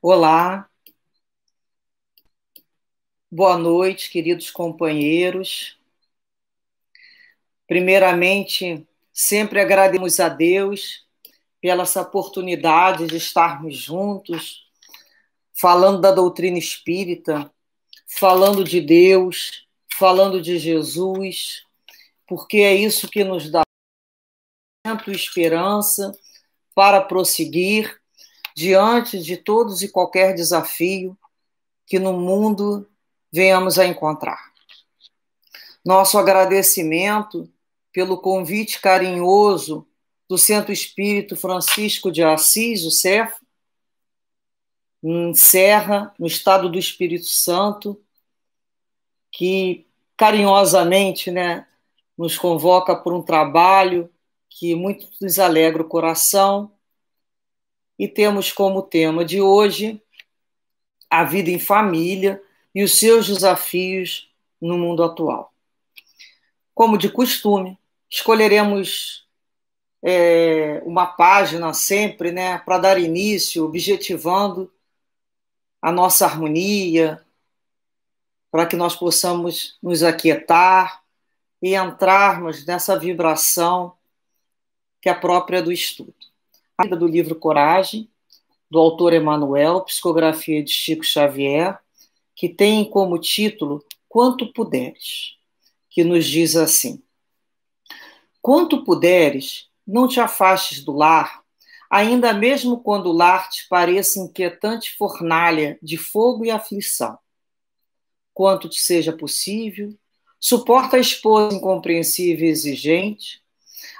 Olá, boa noite, queridos companheiros. Primeiramente, sempre agradecemos a Deus pela essa oportunidade de estarmos juntos, falando da doutrina espírita, falando de Deus, falando de Jesus, porque é isso que nos dá esperança para prosseguir diante de todos e qualquer desafio que no mundo venhamos a encontrar. Nosso agradecimento pelo convite carinhoso do Centro Espírito Francisco de Assis, o CEF, em Serra, no estado do Espírito Santo, que carinhosamente né, nos convoca por um trabalho que muito nos alegra o coração e temos como tema de hoje a vida em família e os seus desafios no mundo atual. Como de costume, escolheremos é, uma página sempre né, para dar início, objetivando a nossa harmonia, para que nós possamos nos aquietar e entrarmos nessa vibração que é própria do estudo vida do livro Coragem, do autor Emanuel, psicografia de Chico Xavier, que tem como título Quanto Puderes, que nos diz assim: Quanto puderes, não te afastes do lar, ainda mesmo quando o lar te pareça inquietante fornalha de fogo e aflição. Quanto te seja possível, suporta a esposa incompreensível e exigente,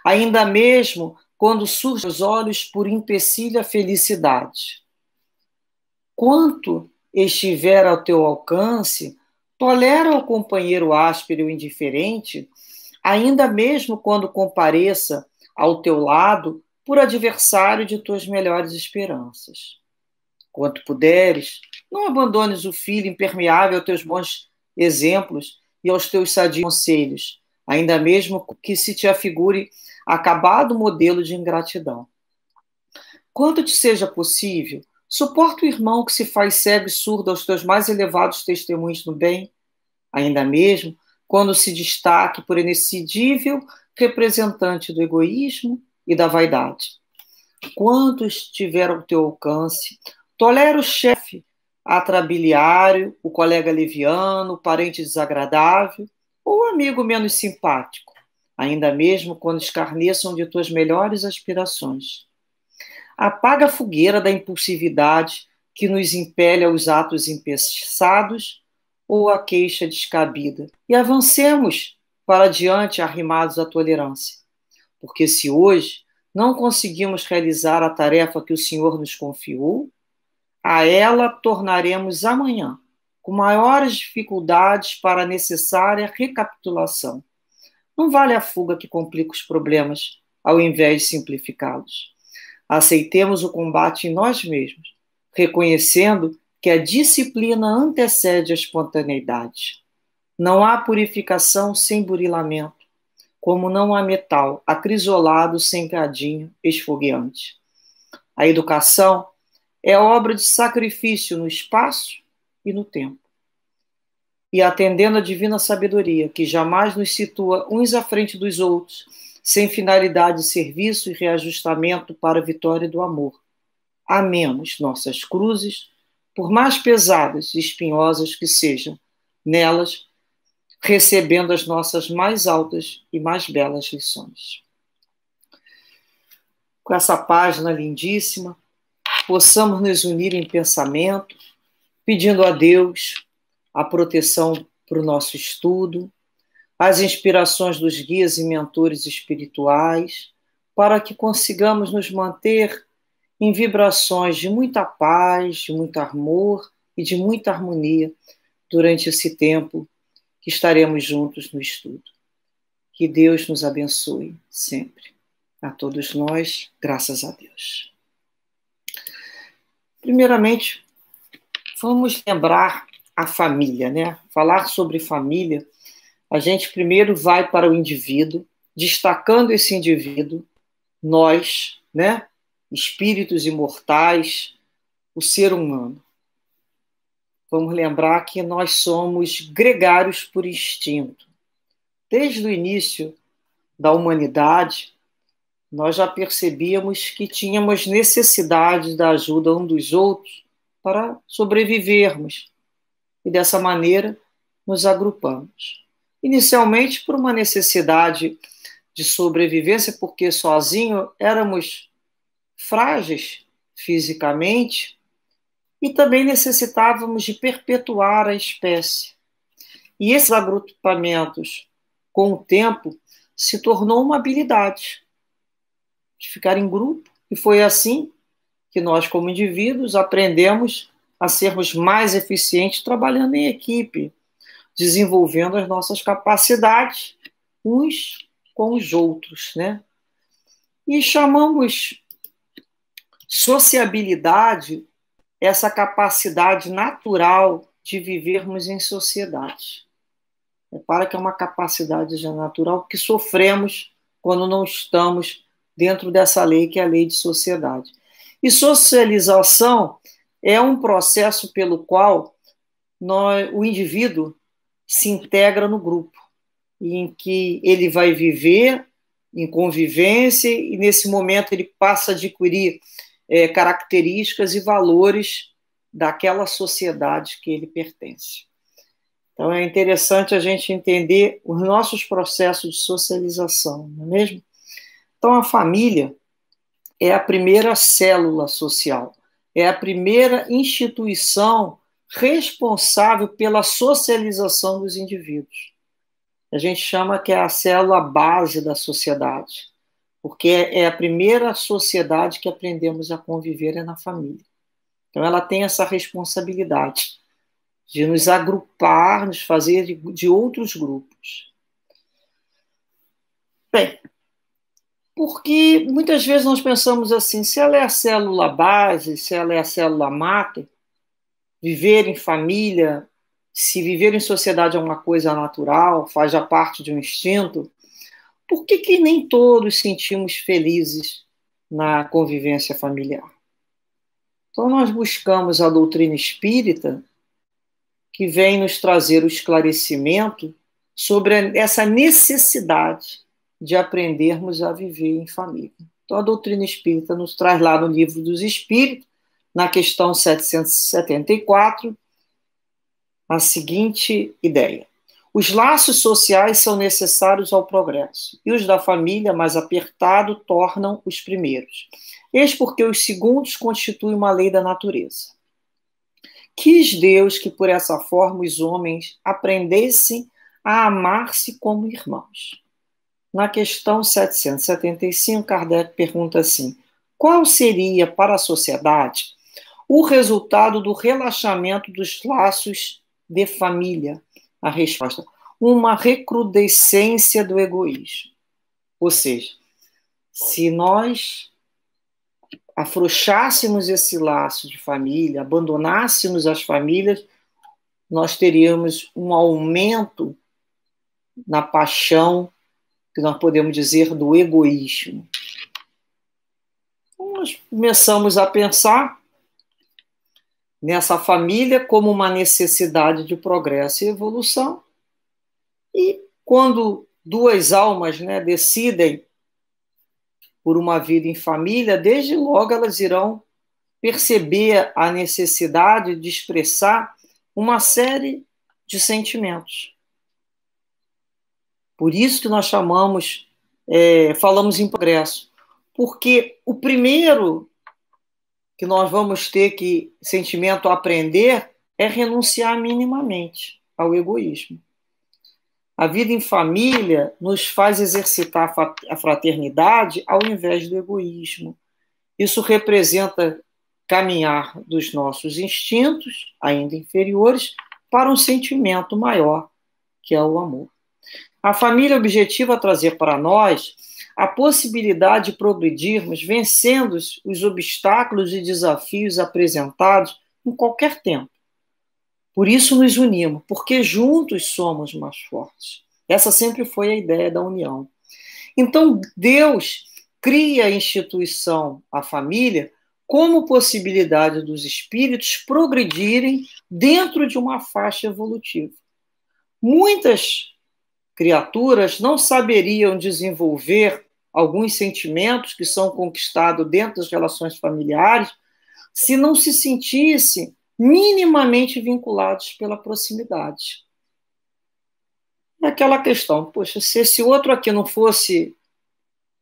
ainda mesmo quando surgem os olhos por empecilho a felicidade. Quanto estiver ao teu alcance, tolera o companheiro áspero e indiferente, ainda mesmo quando compareça ao teu lado por adversário de tuas melhores esperanças. Quanto puderes, não abandones o filho impermeável aos teus bons exemplos e aos teus sadios conselhos, ainda mesmo que se te afigure acabado o modelo de ingratidão. Quanto te seja possível, suporta o irmão que se faz cego e surdo aos teus mais elevados testemunhos do bem, ainda mesmo quando se destaque por inexcedível representante do egoísmo e da vaidade. Quanto estiver ao teu alcance, tolera o chefe atrabiliário, o colega leviano, o parente desagradável ou o amigo menos simpático ainda mesmo quando escarneçam de tuas melhores aspirações. Apaga a fogueira da impulsividade que nos impele aos atos empeçados ou à queixa descabida e avancemos para diante arrimados à tolerância. Porque se hoje não conseguimos realizar a tarefa que o Senhor nos confiou, a ela tornaremos amanhã, com maiores dificuldades para a necessária recapitulação. Não vale a fuga que complica os problemas, ao invés de simplificá-los. Aceitemos o combate em nós mesmos, reconhecendo que a disciplina antecede a espontaneidade. Não há purificação sem burilamento, como não há metal acrisolado sem cadinho esfogueante. A educação é obra de sacrifício no espaço e no tempo e atendendo à divina sabedoria, que jamais nos situa uns à frente dos outros, sem finalidade de serviço e reajustamento para a vitória do amor. Amemos nossas cruzes, por mais pesadas e espinhosas que sejam, nelas recebendo as nossas mais altas e mais belas lições. Com essa página lindíssima, possamos nos unir em pensamento, pedindo a Deus a proteção para o nosso estudo, as inspirações dos guias e mentores espirituais, para que consigamos nos manter em vibrações de muita paz, de muito amor e de muita harmonia durante esse tempo que estaremos juntos no estudo. Que Deus nos abençoe sempre. A todos nós, graças a Deus. Primeiramente, vamos lembrar a família, né? Falar sobre família, a gente primeiro vai para o indivíduo, destacando esse indivíduo, nós, né? Espíritos imortais, o ser humano. Vamos lembrar que nós somos gregários por instinto. Desde o início da humanidade, nós já percebíamos que tínhamos necessidade da ajuda um dos outros para sobrevivermos e dessa maneira nos agrupamos. Inicialmente por uma necessidade de sobrevivência, porque sozinho éramos frágeis fisicamente e também necessitávamos de perpetuar a espécie. E esses agrupamentos, com o tempo, se tornou uma habilidade de ficar em grupo, e foi assim que nós, como indivíduos, aprendemos a sermos mais eficientes trabalhando em equipe, desenvolvendo as nossas capacidades uns com os outros, né? E chamamos sociabilidade essa capacidade natural de vivermos em sociedade. Repara é que é uma capacidade já natural que sofremos quando não estamos dentro dessa lei que é a lei de sociedade. E socialização é um processo pelo qual nós, o indivíduo se integra no grupo, em que ele vai viver em convivência e, nesse momento, ele passa a adquirir é, características e valores daquela sociedade que ele pertence. Então, é interessante a gente entender os nossos processos de socialização, não é mesmo? Então, a família é a primeira célula social é a primeira instituição responsável pela socialização dos indivíduos. A gente chama que é a célula base da sociedade, porque é a primeira sociedade que aprendemos a conviver é na família. Então ela tem essa responsabilidade de nos agrupar, nos fazer de, de outros grupos. Bem, porque muitas vezes nós pensamos assim: se ela é a célula base, se ela é a célula máter, viver em família, se viver em sociedade é uma coisa natural, faz a parte de um instinto, por que, que nem todos sentimos felizes na convivência familiar? Então, nós buscamos a doutrina espírita, que vem nos trazer o esclarecimento sobre essa necessidade de aprendermos a viver em família. Então, a doutrina espírita nos traz lá no Livro dos Espíritos, na questão 774, a seguinte ideia. Os laços sociais são necessários ao progresso, e os da família mais apertado tornam os primeiros. Eis porque os segundos constituem uma lei da natureza. Quis Deus que por essa forma os homens aprendessem a amar-se como irmãos. Na questão 775, Kardec pergunta assim: qual seria para a sociedade o resultado do relaxamento dos laços de família? A resposta: uma recrudescência do egoísmo. Ou seja, se nós afrouxássemos esse laço de família, abandonássemos as famílias, nós teríamos um aumento na paixão que nós podemos dizer do egoísmo. Então, nós começamos a pensar nessa família como uma necessidade de progresso e evolução. E quando duas almas né, decidem por uma vida em família, desde logo elas irão perceber a necessidade de expressar uma série de sentimentos. Por isso que nós chamamos, é, falamos em progresso. Porque o primeiro que nós vamos ter que sentimento aprender é renunciar minimamente ao egoísmo. A vida em família nos faz exercitar a fraternidade ao invés do egoísmo. Isso representa caminhar dos nossos instintos, ainda inferiores, para um sentimento maior, que é o amor. A família objetiva trazer para nós a possibilidade de progredirmos vencendo os obstáculos e desafios apresentados em qualquer tempo. Por isso nos unimos, porque juntos somos mais fortes. Essa sempre foi a ideia da união. Então, Deus cria a instituição, a família, como possibilidade dos espíritos progredirem dentro de uma faixa evolutiva. Muitas criaturas não saberiam desenvolver alguns sentimentos que são conquistados dentro das relações familiares se não se sentisse minimamente vinculados pela proximidade. É aquela questão, poxa, se esse outro aqui não fosse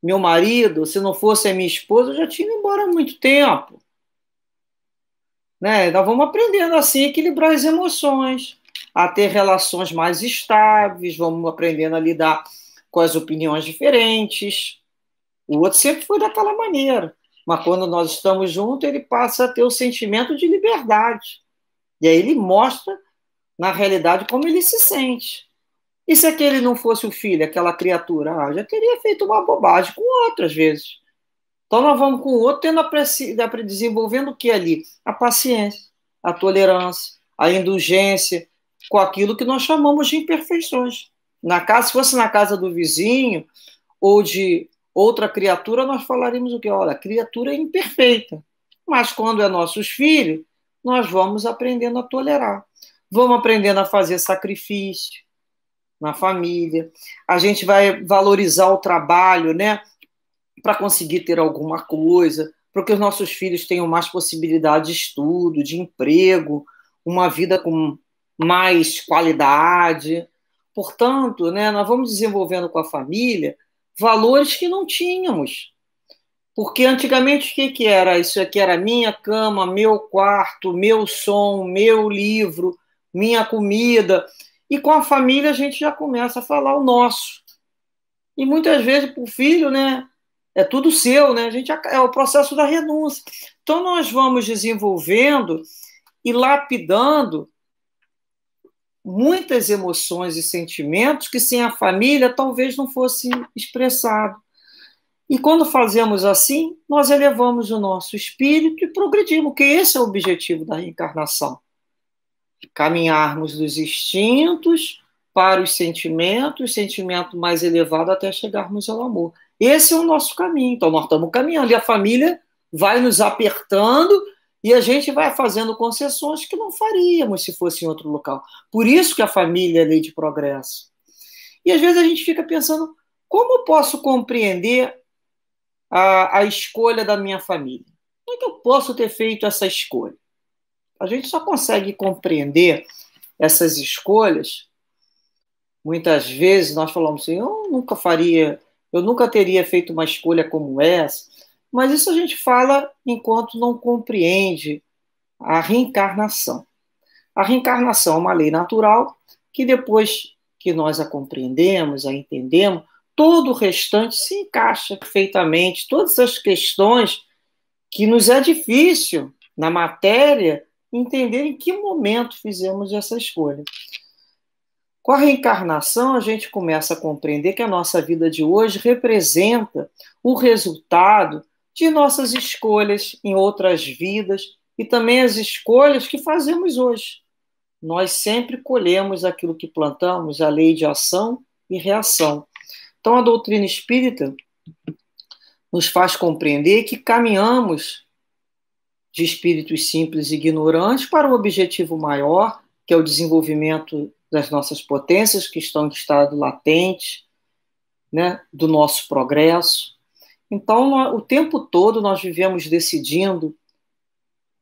meu marido, se não fosse a minha esposa, eu já tinha ido embora há muito tempo. Né? Então vamos aprendendo assim a equilibrar as emoções a ter relações mais estáveis, vamos aprendendo a lidar com as opiniões diferentes. O outro sempre foi daquela maneira, mas quando nós estamos juntos, ele passa a ter o sentimento de liberdade. E aí ele mostra, na realidade, como ele se sente. E se aquele não fosse o filho, aquela criatura? Ah, já teria feito uma bobagem com outro, às vezes. Então nós vamos com o outro tendo a desenvolvendo o que ali? A paciência, a tolerância, a indulgência, com aquilo que nós chamamos de imperfeições. Na casa, se fosse na casa do vizinho ou de outra criatura, nós falaríamos o que? Olha, criatura é imperfeita. Mas quando é nossos filhos, nós vamos aprendendo a tolerar. Vamos aprendendo a fazer sacrifício na família. A gente vai valorizar o trabalho, né? Para conseguir ter alguma coisa, para que os nossos filhos tenham mais possibilidade de estudo, de emprego, uma vida com mais qualidade. Portanto, né, nós vamos desenvolvendo com a família valores que não tínhamos. Porque antigamente o que, que era? Isso aqui era minha cama, meu quarto, meu som, meu livro, minha comida. E com a família a gente já começa a falar o nosso. E muitas vezes para o filho, né? É tudo seu, né? A gente é o processo da renúncia. Então nós vamos desenvolvendo e lapidando muitas emoções e sentimentos que sem a família talvez não fosse expressado. E quando fazemos assim, nós elevamos o nosso espírito e progredimos, que esse é o objetivo da reencarnação. Caminharmos dos instintos para os sentimentos, o sentimento mais elevado até chegarmos ao amor. Esse é o nosso caminho. Então, nós estamos caminhando e a família vai nos apertando e a gente vai fazendo concessões que não faríamos se fosse em outro local. Por isso que a família é lei de progresso. E às vezes a gente fica pensando, como eu posso compreender a, a escolha da minha família? Como é que eu posso ter feito essa escolha? A gente só consegue compreender essas escolhas. Muitas vezes nós falamos assim, eu nunca faria, eu nunca teria feito uma escolha como essa. Mas isso a gente fala enquanto não compreende a reencarnação. A reencarnação é uma lei natural que depois que nós a compreendemos, a entendemos, todo o restante se encaixa perfeitamente. Todas as questões que nos é difícil na matéria entender em que momento fizemos essa escolha. Com a reencarnação, a gente começa a compreender que a nossa vida de hoje representa o resultado de nossas escolhas em outras vidas e também as escolhas que fazemos hoje. Nós sempre colhemos aquilo que plantamos, a lei de ação e reação. Então, a doutrina espírita nos faz compreender que caminhamos de espíritos simples e ignorantes para um objetivo maior, que é o desenvolvimento das nossas potências que estão em estado latente, né, do nosso progresso, então, o tempo todo nós vivemos decidindo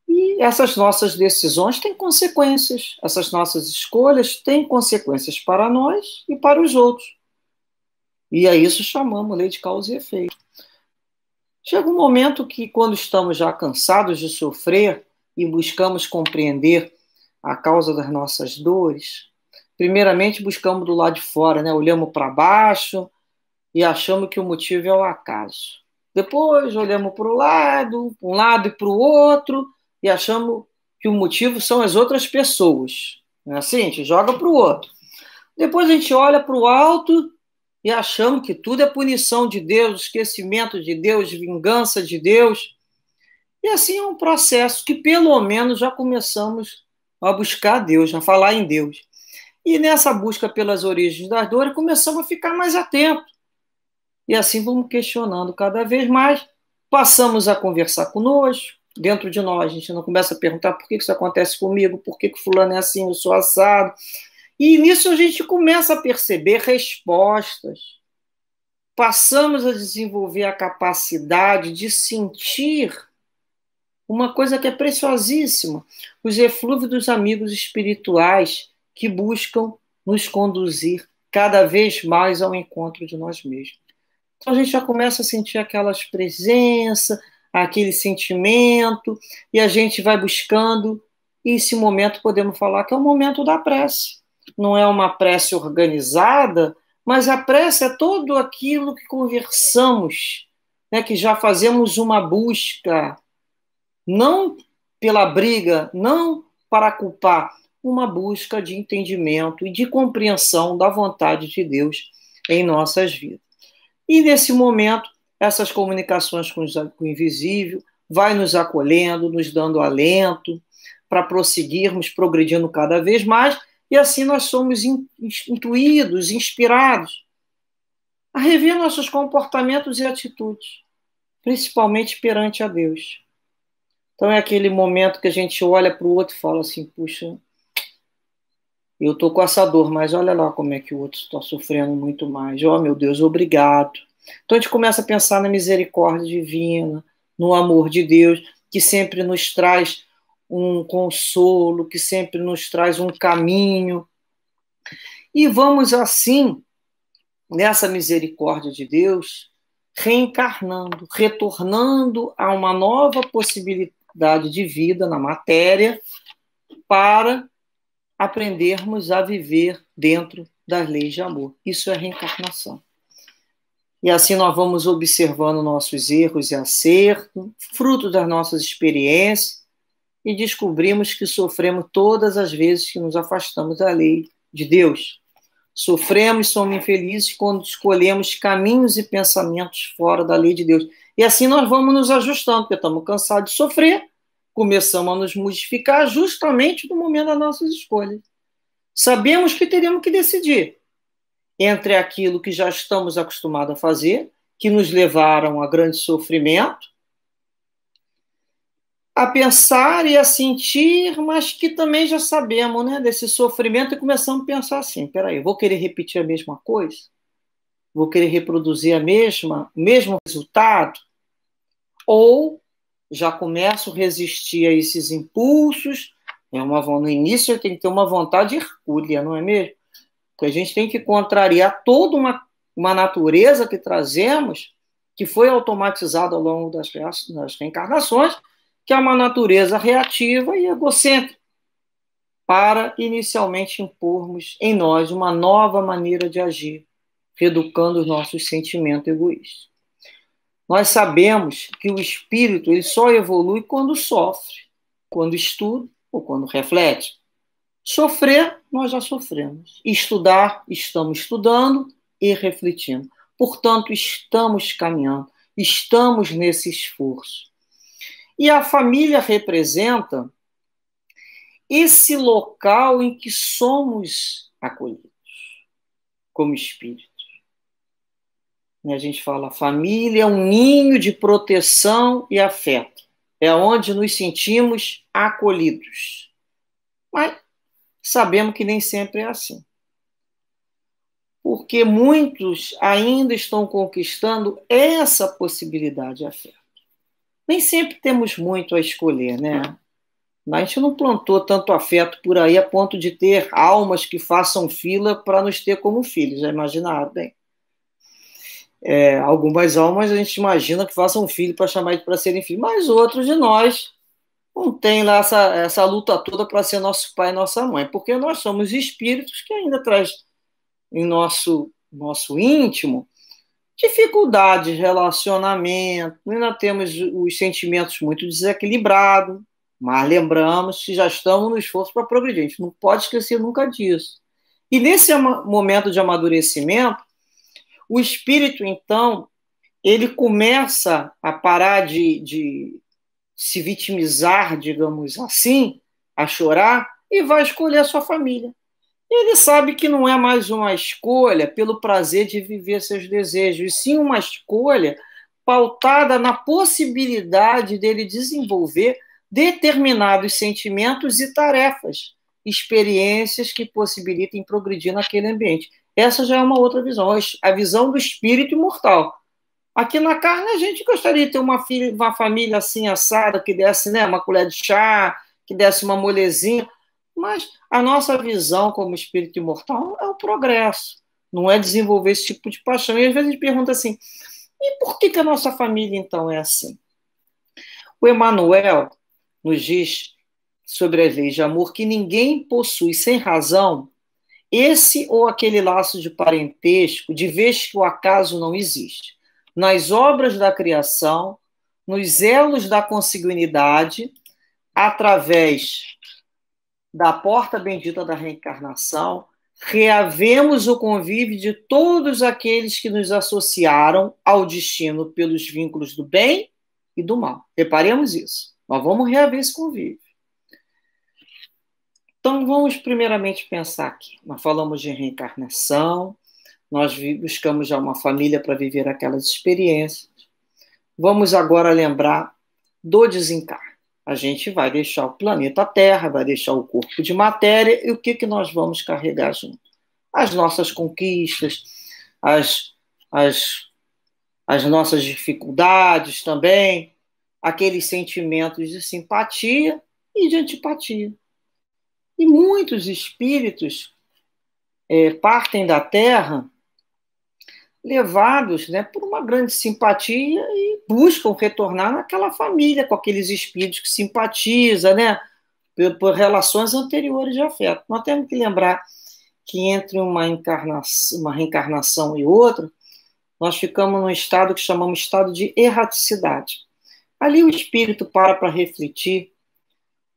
e essas nossas decisões têm consequências, essas nossas escolhas têm consequências para nós e para os outros. E a isso chamamos lei de causa e efeito. Chega um momento que, quando estamos já cansados de sofrer e buscamos compreender a causa das nossas dores, primeiramente buscamos do lado de fora, né? olhamos para baixo e achamos que o motivo é o acaso. Depois olhamos para o lado, para um lado e para o outro, e achamos que o motivo são as outras pessoas. Não é assim? A gente joga para o outro. Depois a gente olha para o alto e achamos que tudo é punição de Deus, esquecimento de Deus, vingança de Deus. E assim é um processo que pelo menos já começamos a buscar Deus, a falar em Deus. E nessa busca pelas origens das dores, começamos a ficar mais atentos. E assim vamos questionando cada vez mais. Passamos a conversar conosco, dentro de nós, a gente não começa a perguntar por que isso acontece comigo, por que, que fulano é assim, eu sou assado. E nisso a gente começa a perceber respostas. Passamos a desenvolver a capacidade de sentir uma coisa que é preciosíssima: os eflúvios dos amigos espirituais que buscam nos conduzir cada vez mais ao encontro de nós mesmos. Então a gente já começa a sentir aquelas presenças, aquele sentimento, e a gente vai buscando. E esse momento podemos falar que é o momento da prece. Não é uma prece organizada, mas a prece é todo aquilo que conversamos, né, que já fazemos uma busca, não pela briga, não para culpar, uma busca de entendimento e de compreensão da vontade de Deus em nossas vidas. E nesse momento, essas comunicações com o invisível vai nos acolhendo, nos dando alento para prosseguirmos progredindo cada vez mais, e assim nós somos intuídos, inspirados a rever nossos comportamentos e atitudes, principalmente perante a Deus. Então é aquele momento que a gente olha para o outro e fala assim: puxa, eu estou com essa dor, mas olha lá como é que o outro está sofrendo muito mais. Oh, meu Deus, obrigado. Então a gente começa a pensar na misericórdia divina, no amor de Deus, que sempre nos traz um consolo, que sempre nos traz um caminho. E vamos assim, nessa misericórdia de Deus, reencarnando, retornando a uma nova possibilidade de vida na matéria para aprendermos a viver dentro das leis de amor. Isso é reencarnação. E assim nós vamos observando nossos erros e acertos, fruto das nossas experiências, e descobrimos que sofremos todas as vezes que nos afastamos da lei de Deus. Sofremos, somos infelizes quando escolhemos caminhos e pensamentos fora da lei de Deus. E assim nós vamos nos ajustando, porque estamos cansados de sofrer, começamos a nos modificar justamente no momento das nossas escolhas. Sabemos que teremos que decidir entre aquilo que já estamos acostumados a fazer, que nos levaram a grande sofrimento, a pensar e a sentir, mas que também já sabemos né, desse sofrimento e começamos a pensar assim: peraí, vou querer repetir a mesma coisa? Vou querer reproduzir a mesma, o mesmo resultado? Ou já começo a resistir a esses impulsos. É uma, no início tem que ter uma vontade hercúlea, não é mesmo? Porque a gente tem que contrariar toda uma, uma natureza que trazemos, que foi automatizada ao longo das, das reencarnações, que é uma natureza reativa e egocêntrica, para inicialmente impormos em nós uma nova maneira de agir, reeducando os nossos sentimentos egoístas. Nós sabemos que o espírito ele só evolui quando sofre, quando estuda ou quando reflete. Sofrer, nós já sofremos. Estudar, estamos estudando e refletindo. Portanto, estamos caminhando, estamos nesse esforço. E a família representa esse local em que somos acolhidos como espírito. Né, a gente fala, a família é um ninho de proteção e afeto. É onde nos sentimos acolhidos. Mas sabemos que nem sempre é assim. Porque muitos ainda estão conquistando essa possibilidade de afeto. Nem sempre temos muito a escolher, né? É. A gente não plantou tanto afeto por aí a ponto de ter almas que façam fila para nos ter como filhos, já imaginaram bem? É, algumas almas a gente imagina que façam um filho para chamar para serem filho, mas outros de nós não tem lá essa, essa luta toda para ser nosso pai e nossa mãe, porque nós somos espíritos que ainda traz em nosso nosso íntimo dificuldades, relacionamento, ainda temos os sentimentos muito desequilibrados, mas lembramos que já estamos no esforço para progredir, a gente não pode esquecer nunca disso. E nesse momento de amadurecimento, o espírito, então, ele começa a parar de, de se vitimizar, digamos assim, a chorar, e vai escolher a sua família. Ele sabe que não é mais uma escolha pelo prazer de viver seus desejos, e sim uma escolha pautada na possibilidade dele desenvolver determinados sentimentos e tarefas, experiências que possibilitem progredir naquele ambiente. Essa já é uma outra visão, a visão do espírito imortal. Aqui na carne, a gente gostaria de ter uma, filha, uma família assim assada, que desse né, uma colher de chá, que desse uma molezinha, mas a nossa visão como espírito imortal é o progresso, não é desenvolver esse tipo de paixão. E às vezes a gente pergunta assim: e por que, que a nossa família então é assim? O Emmanuel nos diz sobre a lei de amor que ninguém possui sem razão esse ou aquele laço de parentesco, de vez que o acaso não existe. Nas obras da criação, nos elos da consanguinidade, através da porta bendita da reencarnação, reavemos o convívio de todos aqueles que nos associaram ao destino pelos vínculos do bem e do mal. Reparemos isso. Nós vamos reaver esse convívio. Então vamos primeiramente pensar aqui. Nós falamos de reencarnação, nós buscamos já uma família para viver aquelas experiências. Vamos agora lembrar do desencarne. A gente vai deixar o planeta Terra, vai deixar o corpo de matéria e o que, que nós vamos carregar junto? As nossas conquistas, as, as, as nossas dificuldades também, aqueles sentimentos de simpatia e de antipatia. E muitos espíritos é, partem da Terra levados né, por uma grande simpatia e buscam retornar naquela família, com aqueles espíritos que simpatiza, né, por, por relações anteriores de afeto. Nós temos que lembrar que entre uma, encarnação, uma reencarnação e outra, nós ficamos num estado que chamamos estado de erraticidade. Ali o espírito para para refletir,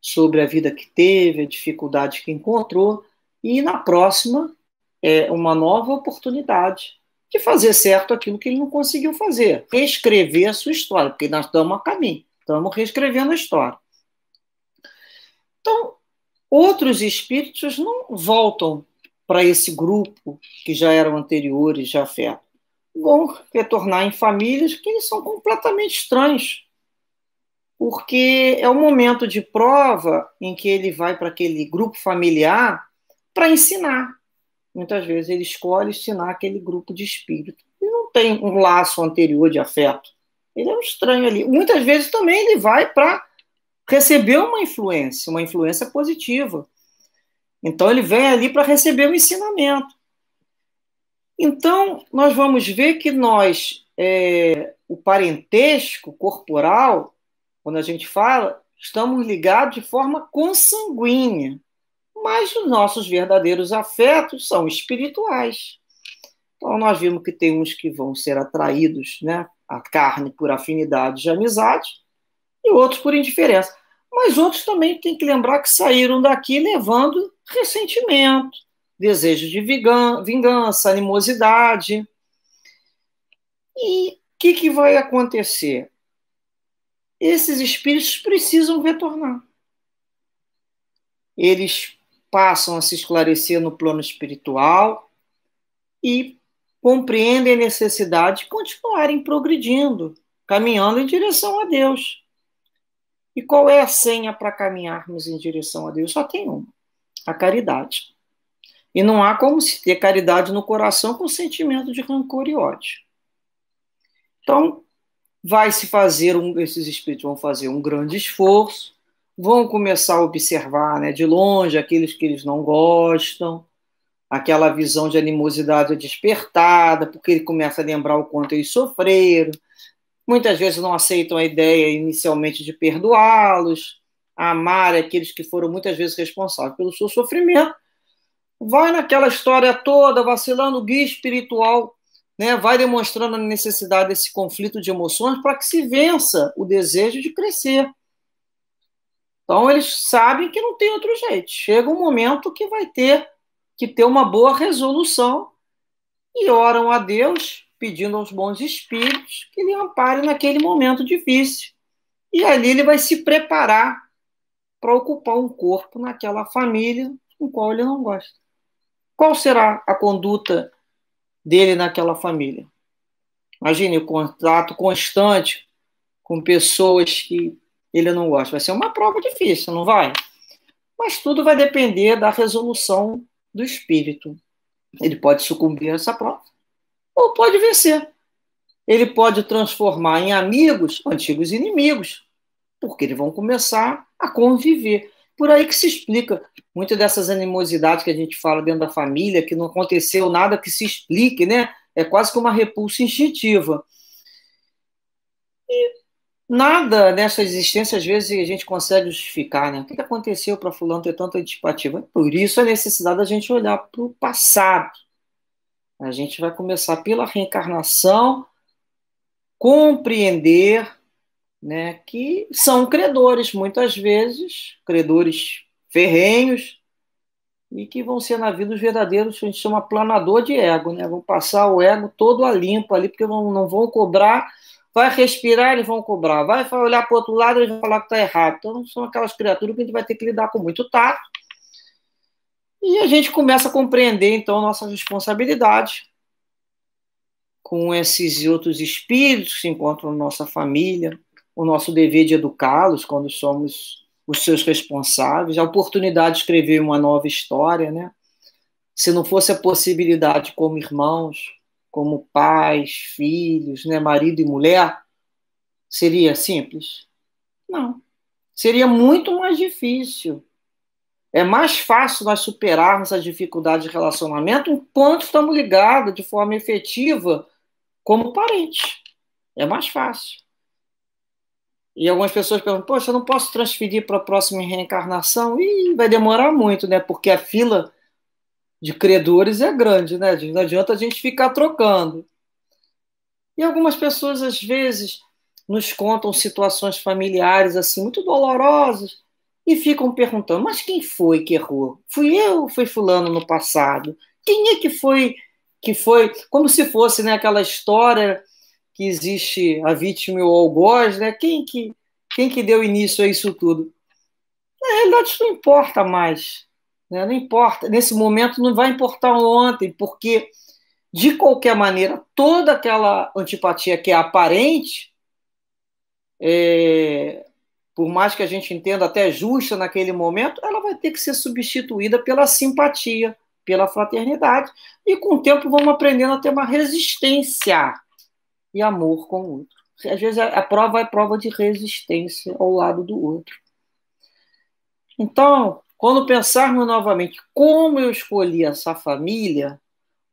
sobre a vida que teve, a dificuldade que encontrou, e na próxima, é, uma nova oportunidade de fazer certo aquilo que ele não conseguiu fazer, reescrever a sua história, porque nós estamos a caminho, estamos reescrevendo a história. Então, outros espíritos não voltam para esse grupo que já eram anteriores, já afeto. Vão retornar em famílias que eles são completamente estranhos porque é o momento de prova em que ele vai para aquele grupo familiar para ensinar. Muitas vezes ele escolhe ensinar aquele grupo de espírito. Ele não tem um laço anterior de afeto. Ele é um estranho ali. Muitas vezes também ele vai para receber uma influência, uma influência positiva. Então ele vem ali para receber um ensinamento. Então nós vamos ver que nós, é, o parentesco corporal, quando a gente fala, estamos ligados de forma consanguínea, mas os nossos verdadeiros afetos são espirituais. Então, nós vimos que tem uns que vão ser atraídos né, à carne por afinidade de amizade e outros por indiferença. Mas outros também têm que lembrar que saíram daqui levando ressentimento, desejo de vingança, animosidade. E o que, que vai acontecer? esses espíritos precisam retornar. Eles passam a se esclarecer no plano espiritual e compreendem a necessidade de continuarem progredindo, caminhando em direção a Deus. E qual é a senha para caminharmos em direção a Deus? Só tem uma: a caridade. E não há como se ter caridade no coração com sentimento de rancor e ódio. Então, vai se fazer um, esses espíritos vão fazer um grande esforço, vão começar a observar, né, de longe aqueles que eles não gostam, aquela visão de animosidade é despertada, porque ele começa a lembrar o quanto eles sofreram. Muitas vezes não aceitam a ideia inicialmente de perdoá-los, amar aqueles que foram muitas vezes responsáveis pelo seu sofrimento. Vai naquela história toda, vacilando o guia espiritual né, vai demonstrando a necessidade desse conflito de emoções para que se vença o desejo de crescer. Então, eles sabem que não tem outro jeito. Chega um momento que vai ter que ter uma boa resolução e oram a Deus, pedindo aos bons espíritos que lhe amparem naquele momento difícil. E ali ele vai se preparar para ocupar um corpo naquela família com qual ele não gosta. Qual será a conduta dele naquela família. Imagine o contato constante com pessoas que ele não gosta. Vai ser uma prova difícil, não vai? Mas tudo vai depender da resolução do espírito. Ele pode sucumbir a essa prova ou pode vencer. Ele pode transformar em amigos antigos inimigos, porque eles vão começar a conviver por aí que se explica muitas dessas animosidades que a gente fala dentro da família, que não aconteceu nada que se explique, né? É quase que uma repulsa instintiva. E nada nessa existência, às vezes, a gente consegue justificar, né? O que aconteceu para Fulano ter tanta antipatia? É por isso a necessidade da gente olhar para o passado. A gente vai começar pela reencarnação, compreender né, que são credores, muitas vezes, credores ferrenhos, e que vão ser na vida os verdadeiros, a gente chama planador de ego, né? Vão passar o ego todo a limpo ali, porque não, não vão cobrar, vai respirar, eles vão cobrar, vai olhar para o outro lado, eles vão falar que está errado. Então, são aquelas criaturas que a gente vai ter que lidar com muito tato. E a gente começa a compreender, então, nossa responsabilidade com esses outros espíritos que se encontram na nossa família, o nosso dever de educá-los quando somos os seus responsáveis, a oportunidade de escrever uma nova história, né? Se não fosse a possibilidade, como irmãos, como pais, filhos, né, marido e mulher, seria simples? Não. Seria muito mais difícil. É mais fácil nós superarmos as dificuldades de relacionamento enquanto estamos ligados de forma efetiva como parentes. É mais fácil. E algumas pessoas perguntam, poxa, eu não posso transferir para a próxima reencarnação? E vai demorar muito, né? Porque a fila de credores é grande, né? Não adianta a gente ficar trocando. E algumas pessoas, às vezes, nos contam situações familiares assim muito dolorosas e ficam perguntando: mas quem foi que errou? Fui eu, foi fulano no passado? Quem é que foi que foi? Como se fosse né, aquela história que existe a vítima e o algoz, né? Quem que, quem que deu início a isso tudo? Na realidade, isso não importa mais. Né? Não importa. Nesse momento, não vai importar ontem, porque, de qualquer maneira, toda aquela antipatia que é aparente, é, por mais que a gente entenda até justa naquele momento, ela vai ter que ser substituída pela simpatia, pela fraternidade. E com o tempo vamos aprendendo a ter uma resistência e amor com o outro. Às vezes a, prova é prova de resistência ao lado do outro. Então, quando pensarmos novamente como eu escolhi essa família,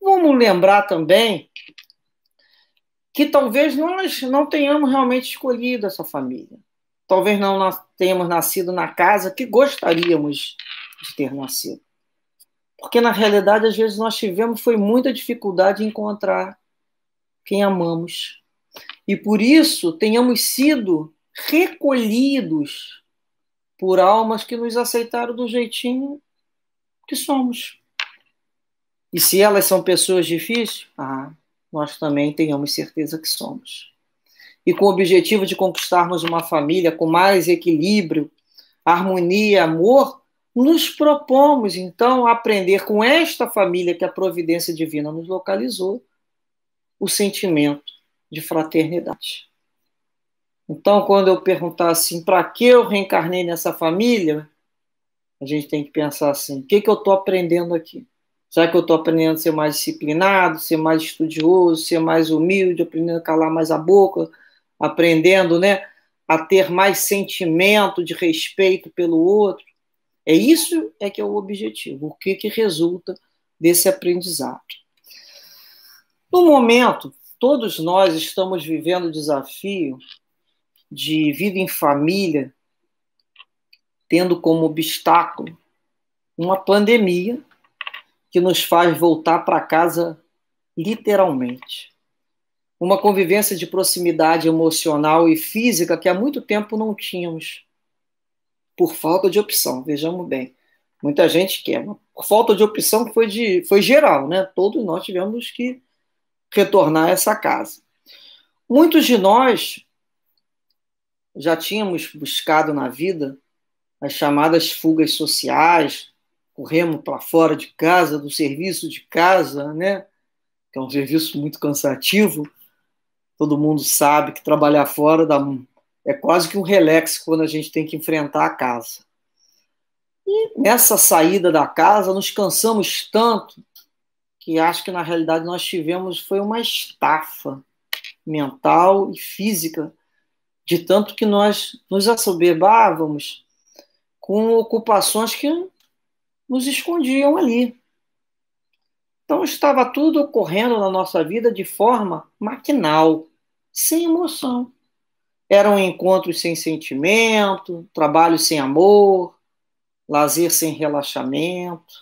vamos lembrar também que talvez nós não tenhamos realmente escolhido essa família. Talvez não tenhamos nascido na casa que gostaríamos de ter nascido. Porque, na realidade, às vezes nós tivemos foi muita dificuldade em encontrar quem amamos. E por isso tenhamos sido recolhidos por almas que nos aceitaram do jeitinho que somos. E se elas são pessoas difíceis, ah, nós também tenhamos certeza que somos. E com o objetivo de conquistarmos uma família com mais equilíbrio, harmonia, amor, nos propomos então a aprender com esta família que a providência divina nos localizou o sentimento de fraternidade. Então, quando eu perguntar assim, para que eu reencarnei nessa família? A gente tem que pensar assim: o que, que eu estou aprendendo aqui? Será que eu estou aprendendo a ser mais disciplinado, ser mais estudioso, ser mais humilde, aprendendo a calar mais a boca, aprendendo né, a ter mais sentimento de respeito pelo outro? É isso é que é o objetivo, o que, que resulta desse aprendizado. No momento, todos nós estamos vivendo o desafio de vida em família, tendo como obstáculo uma pandemia que nos faz voltar para casa literalmente. Uma convivência de proximidade emocional e física que há muito tempo não tínhamos, por falta de opção, vejamos bem. Muita gente quer, por falta de opção foi, de, foi geral, né? Todos nós tivemos que retornar a essa casa. Muitos de nós já tínhamos buscado na vida as chamadas fugas sociais, corremos para fora de casa, do serviço de casa, né? Que é um serviço muito cansativo. Todo mundo sabe que trabalhar fora dá, é quase que um relax quando a gente tem que enfrentar a casa. E nessa saída da casa, nos cansamos tanto que acho que na realidade nós tivemos foi uma estafa mental e física, de tanto que nós nos assoberbávamos com ocupações que nos escondiam ali. Então estava tudo ocorrendo na nossa vida de forma maquinal, sem emoção. Eram encontros sem sentimento, trabalho sem amor, lazer sem relaxamento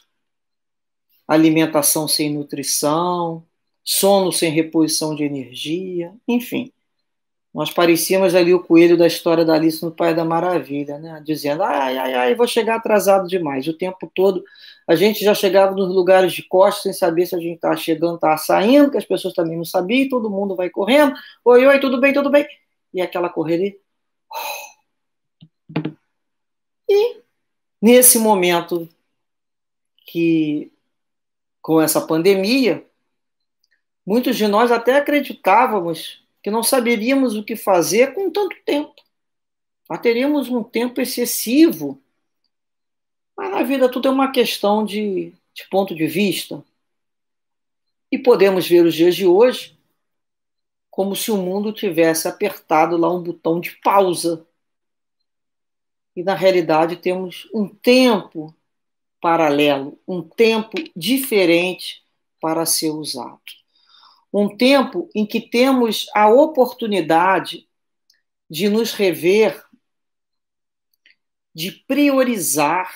alimentação sem nutrição, sono sem reposição de energia, enfim. Nós parecíamos ali o coelho da história da Alice no pai da Maravilha, né? dizendo: ai, ai, ai, vou chegar atrasado demais. O tempo todo a gente já chegava nos lugares de costas sem saber se a gente estava tá chegando, estava tá saindo, que as pessoas também não sabiam, todo mundo vai correndo: oi, oi, tudo bem, tudo bem. E aquela correria. E nesse momento que com essa pandemia, muitos de nós até acreditávamos que não saberíamos o que fazer com tanto tempo. Nós teríamos um tempo excessivo. Mas na vida tudo é uma questão de, de ponto de vista. E podemos ver os dias de hoje como se o mundo tivesse apertado lá um botão de pausa. E na realidade temos um tempo paralelo, um tempo diferente para ser usado. Um tempo em que temos a oportunidade de nos rever, de priorizar,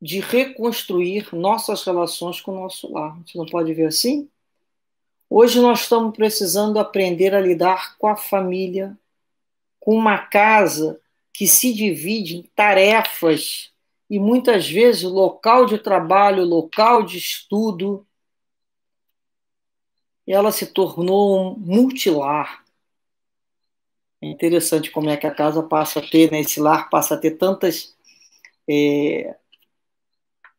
de reconstruir nossas relações com o nosso lar. Você não pode ver assim? Hoje nós estamos precisando aprender a lidar com a família, com uma casa que se divide em tarefas e muitas vezes o local de trabalho, o local de estudo, ela se tornou um multilar. É interessante como é que a casa passa a ter, né, esse lar passa a ter tantas, é,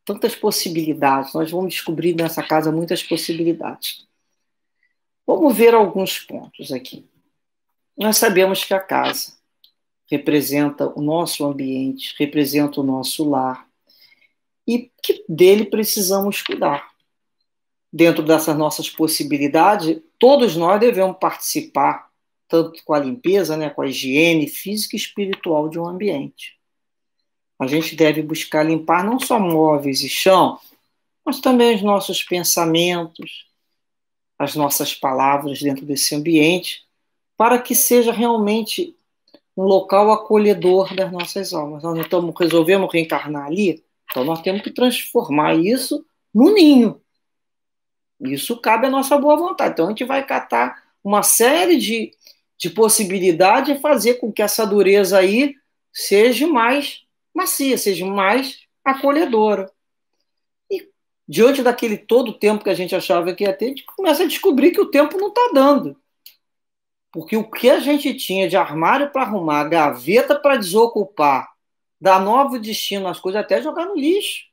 tantas possibilidades. Nós vamos descobrir nessa casa muitas possibilidades. Vamos ver alguns pontos aqui. Nós sabemos que a casa representa o nosso ambiente, representa o nosso lar e que dele precisamos cuidar. Dentro dessas nossas possibilidades, todos nós devemos participar, tanto com a limpeza, né, com a higiene física e espiritual de um ambiente. A gente deve buscar limpar não só móveis e chão, mas também os nossos pensamentos, as nossas palavras dentro desse ambiente, para que seja realmente um local acolhedor das nossas almas. Nós não estamos, resolvemos reencarnar ali, então nós temos que transformar isso no ninho. Isso cabe à nossa boa vontade. Então a gente vai catar uma série de, de possibilidades e fazer com que essa dureza aí seja mais macia, seja mais acolhedora. E diante daquele todo tempo que a gente achava que ia ter, a gente começa a descobrir que o tempo não está dando. Porque o que a gente tinha de armário para arrumar, gaveta para desocupar, dar novo destino às coisas, até jogar no lixo.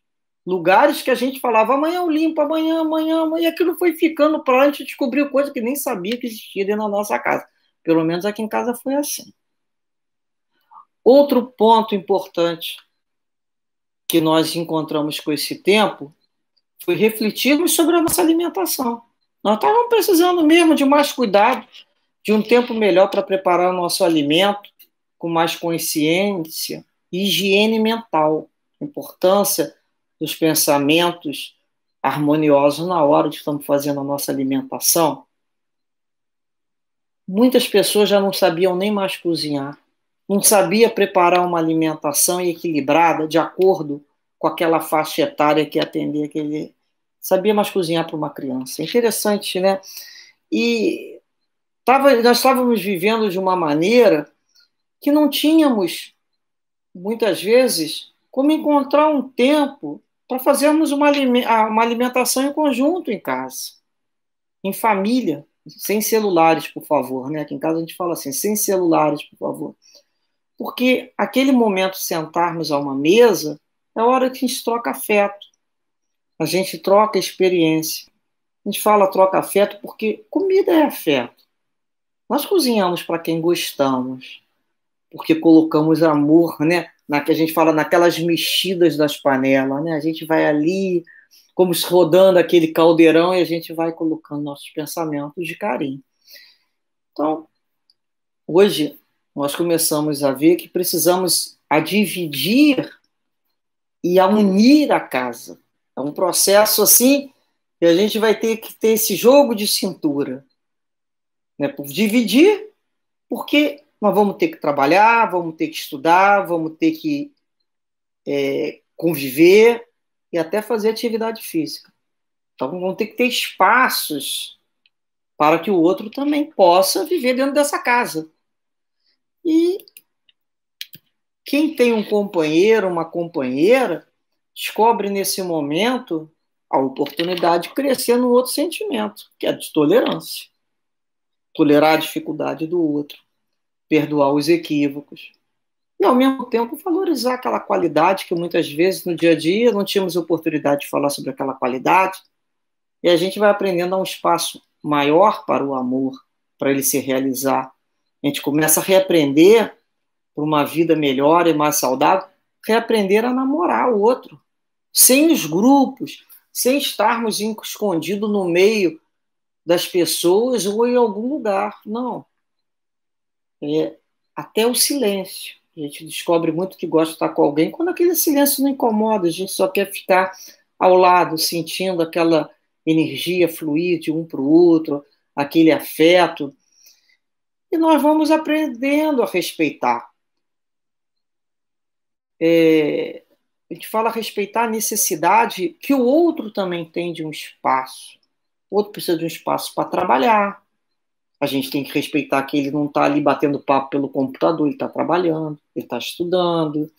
Lugares que a gente falava amanhã eu limpo, amanhã, amanhã, amanhã, e aquilo foi ficando para a gente descobriu coisa que nem sabia que existia dentro da nossa casa. Pelo menos aqui em casa foi assim. Outro ponto importante que nós encontramos com esse tempo foi refletirmos sobre a nossa alimentação. Nós estávamos precisando mesmo de mais cuidado de um tempo melhor para preparar o nosso alimento com mais consciência e higiene mental, importância dos pensamentos harmoniosos na hora de estamos fazendo a nossa alimentação. Muitas pessoas já não sabiam nem mais cozinhar, não sabia preparar uma alimentação equilibrada de acordo com aquela faixa etária que atender aquele sabia mais cozinhar para uma criança. Interessante, né? E tava, nós estávamos vivendo de uma maneira que não tínhamos, muitas vezes, como encontrar um tempo para fazermos uma, uma alimentação em conjunto em casa, em família, sem celulares, por favor. Né? Aqui em casa a gente fala assim, sem celulares, por favor. Porque aquele momento sentarmos a uma mesa é a hora que a gente troca afeto, a gente troca experiência. A gente fala troca afeto porque comida é afeto. Nós cozinhamos para quem gostamos, porque colocamos amor, né? Na que a gente fala naquelas mexidas das panelas, né? A gente vai ali, como rodando aquele caldeirão e a gente vai colocando nossos pensamentos de carinho. Então, hoje nós começamos a ver que precisamos a dividir e a unir a casa. É um processo assim que a gente vai ter que ter esse jogo de cintura. Né? Por dividir, porque nós vamos ter que trabalhar, vamos ter que estudar, vamos ter que é, conviver e até fazer atividade física. Então vão ter que ter espaços para que o outro também possa viver dentro dessa casa. E quem tem um companheiro, uma companheira, descobre nesse momento a oportunidade de crescer no outro sentimento, que é a de tolerância tolerar a dificuldade do outro, perdoar os equívocos e, ao mesmo tempo, valorizar aquela qualidade que muitas vezes no dia a dia não tínhamos oportunidade de falar sobre aquela qualidade e a gente vai aprendendo a um espaço maior para o amor, para ele se realizar. A gente começa a reaprender por uma vida melhor e mais saudável, reaprender a namorar o outro, sem os grupos, sem estarmos escondidos no meio das pessoas ou em algum lugar. Não. É, até o silêncio. A gente descobre muito que gosta de estar com alguém quando aquele silêncio não incomoda, a gente só quer ficar ao lado, sentindo aquela energia fluir de um para o outro, aquele afeto. E nós vamos aprendendo a respeitar. É, a gente fala respeitar a necessidade que o outro também tem de um espaço outro precisa de um espaço para trabalhar. A gente tem que respeitar que ele não está ali batendo papo pelo computador, ele está trabalhando, ele está estudando.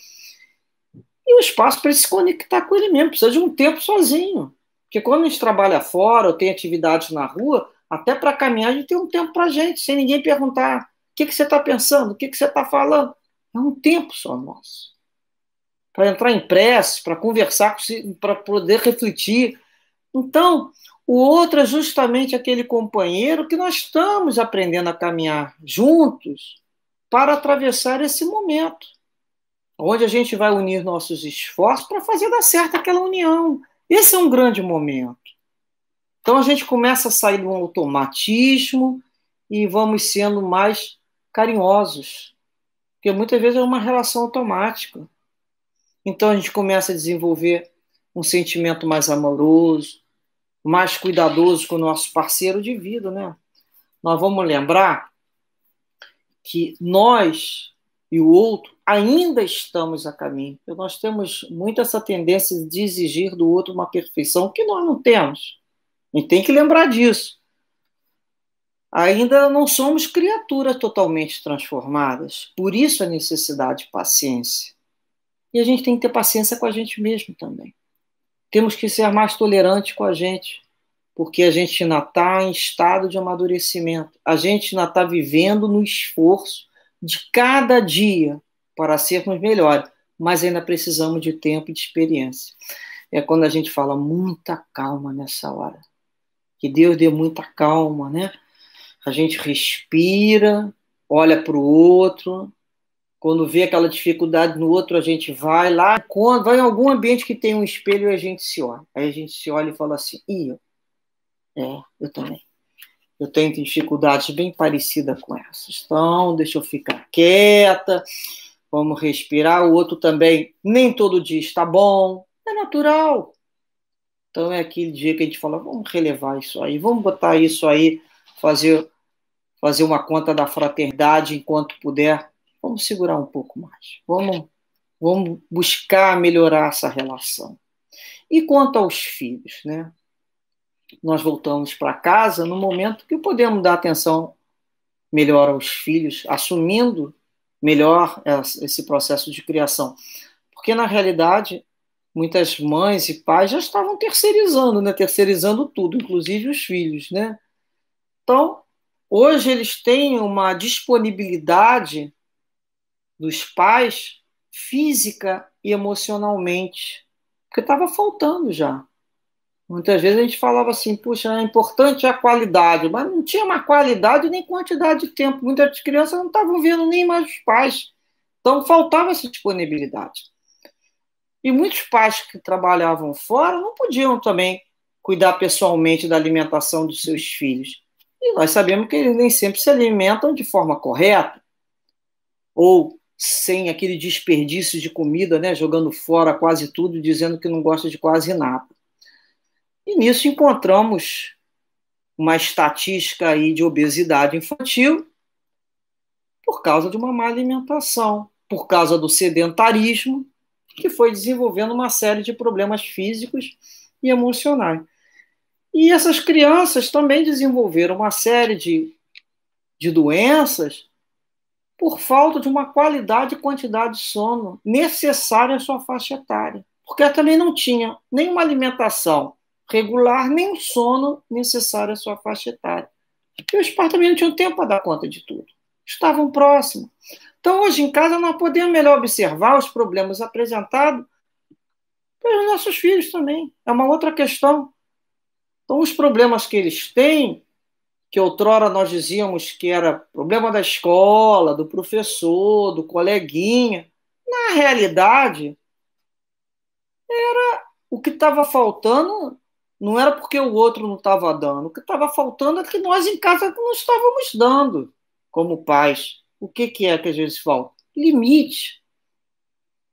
E um espaço para se conectar com ele mesmo, precisa de um tempo sozinho. Porque quando a gente trabalha fora ou tem atividades na rua, até para caminhar a gente tem um tempo para a gente, sem ninguém perguntar o que, que você está pensando, o que, que você está falando. É um tempo só nosso. Para entrar em pressa, para conversar, para poder refletir. Então, o outro é justamente aquele companheiro que nós estamos aprendendo a caminhar juntos para atravessar esse momento, onde a gente vai unir nossos esforços para fazer dar certo aquela união. Esse é um grande momento. Então a gente começa a sair do automatismo e vamos sendo mais carinhosos, porque muitas vezes é uma relação automática. Então a gente começa a desenvolver um sentimento mais amoroso, mais cuidadoso com o nosso parceiro de vida, né? Nós vamos lembrar que nós e o outro ainda estamos a caminho. Nós temos muito essa tendência de exigir do outro uma perfeição que nós não temos. A gente tem que lembrar disso. Ainda não somos criaturas totalmente transformadas. Por isso a necessidade de paciência. E a gente tem que ter paciência com a gente mesmo também. Temos que ser mais tolerantes com a gente, porque a gente ainda está em estado de amadurecimento, a gente ainda está vivendo no esforço de cada dia para sermos melhores, mas ainda precisamos de tempo e de experiência. É quando a gente fala muita calma nessa hora. Que Deus dê muita calma, né? A gente respira, olha para o outro, quando vê aquela dificuldade no outro, a gente vai lá, vai em algum ambiente que tem um espelho e a gente se olha. Aí a gente se olha e fala assim: e eu? É, eu também. Eu tenho dificuldades bem parecidas com essas. Então, deixa eu ficar quieta, vamos respirar. O outro também, nem todo dia está bom. É natural. Então, é aquele dia que a gente fala: vamos relevar isso aí, vamos botar isso aí, fazer, fazer uma conta da fraternidade enquanto puder Vamos segurar um pouco mais. Vamos, vamos buscar melhorar essa relação. E quanto aos filhos, né? Nós voltamos para casa no momento que podemos dar atenção melhor aos filhos, assumindo melhor esse processo de criação. Porque, na realidade, muitas mães e pais já estavam terceirizando, né? terceirizando tudo, inclusive os filhos. Né? Então, hoje eles têm uma disponibilidade dos pais, física e emocionalmente, porque estava faltando já. Muitas vezes a gente falava assim, puxa, é importante a qualidade, mas não tinha uma qualidade nem quantidade de tempo. Muitas crianças não estavam vendo nem mais os pais. Então faltava essa disponibilidade. E muitos pais que trabalhavam fora não podiam também cuidar pessoalmente da alimentação dos seus filhos. E nós sabemos que eles nem sempre se alimentam de forma correta, ou sem aquele desperdício de comida, né, jogando fora quase tudo, dizendo que não gosta de quase nada. E nisso encontramos uma estatística aí de obesidade infantil por causa de uma má alimentação, por causa do sedentarismo, que foi desenvolvendo uma série de problemas físicos e emocionais. E essas crianças também desenvolveram uma série de, de doenças por falta de uma qualidade e quantidade de sono necessária à sua faixa etária, porque ela também não tinha nenhuma alimentação regular, nem um sono necessário à sua faixa etária. E os pais também não tinham tempo para dar conta de tudo, estavam próximos. Então, hoje em casa, nós podemos melhor observar os problemas apresentados pelos nossos filhos também. É uma outra questão. Então, os problemas que eles têm que outrora nós dizíamos que era problema da escola, do professor, do coleguinha, na realidade, era o que estava faltando, não era porque o outro não estava dando, o que estava faltando é que nós em casa não estávamos dando como pais. O que, que é que às vezes falta? Limite.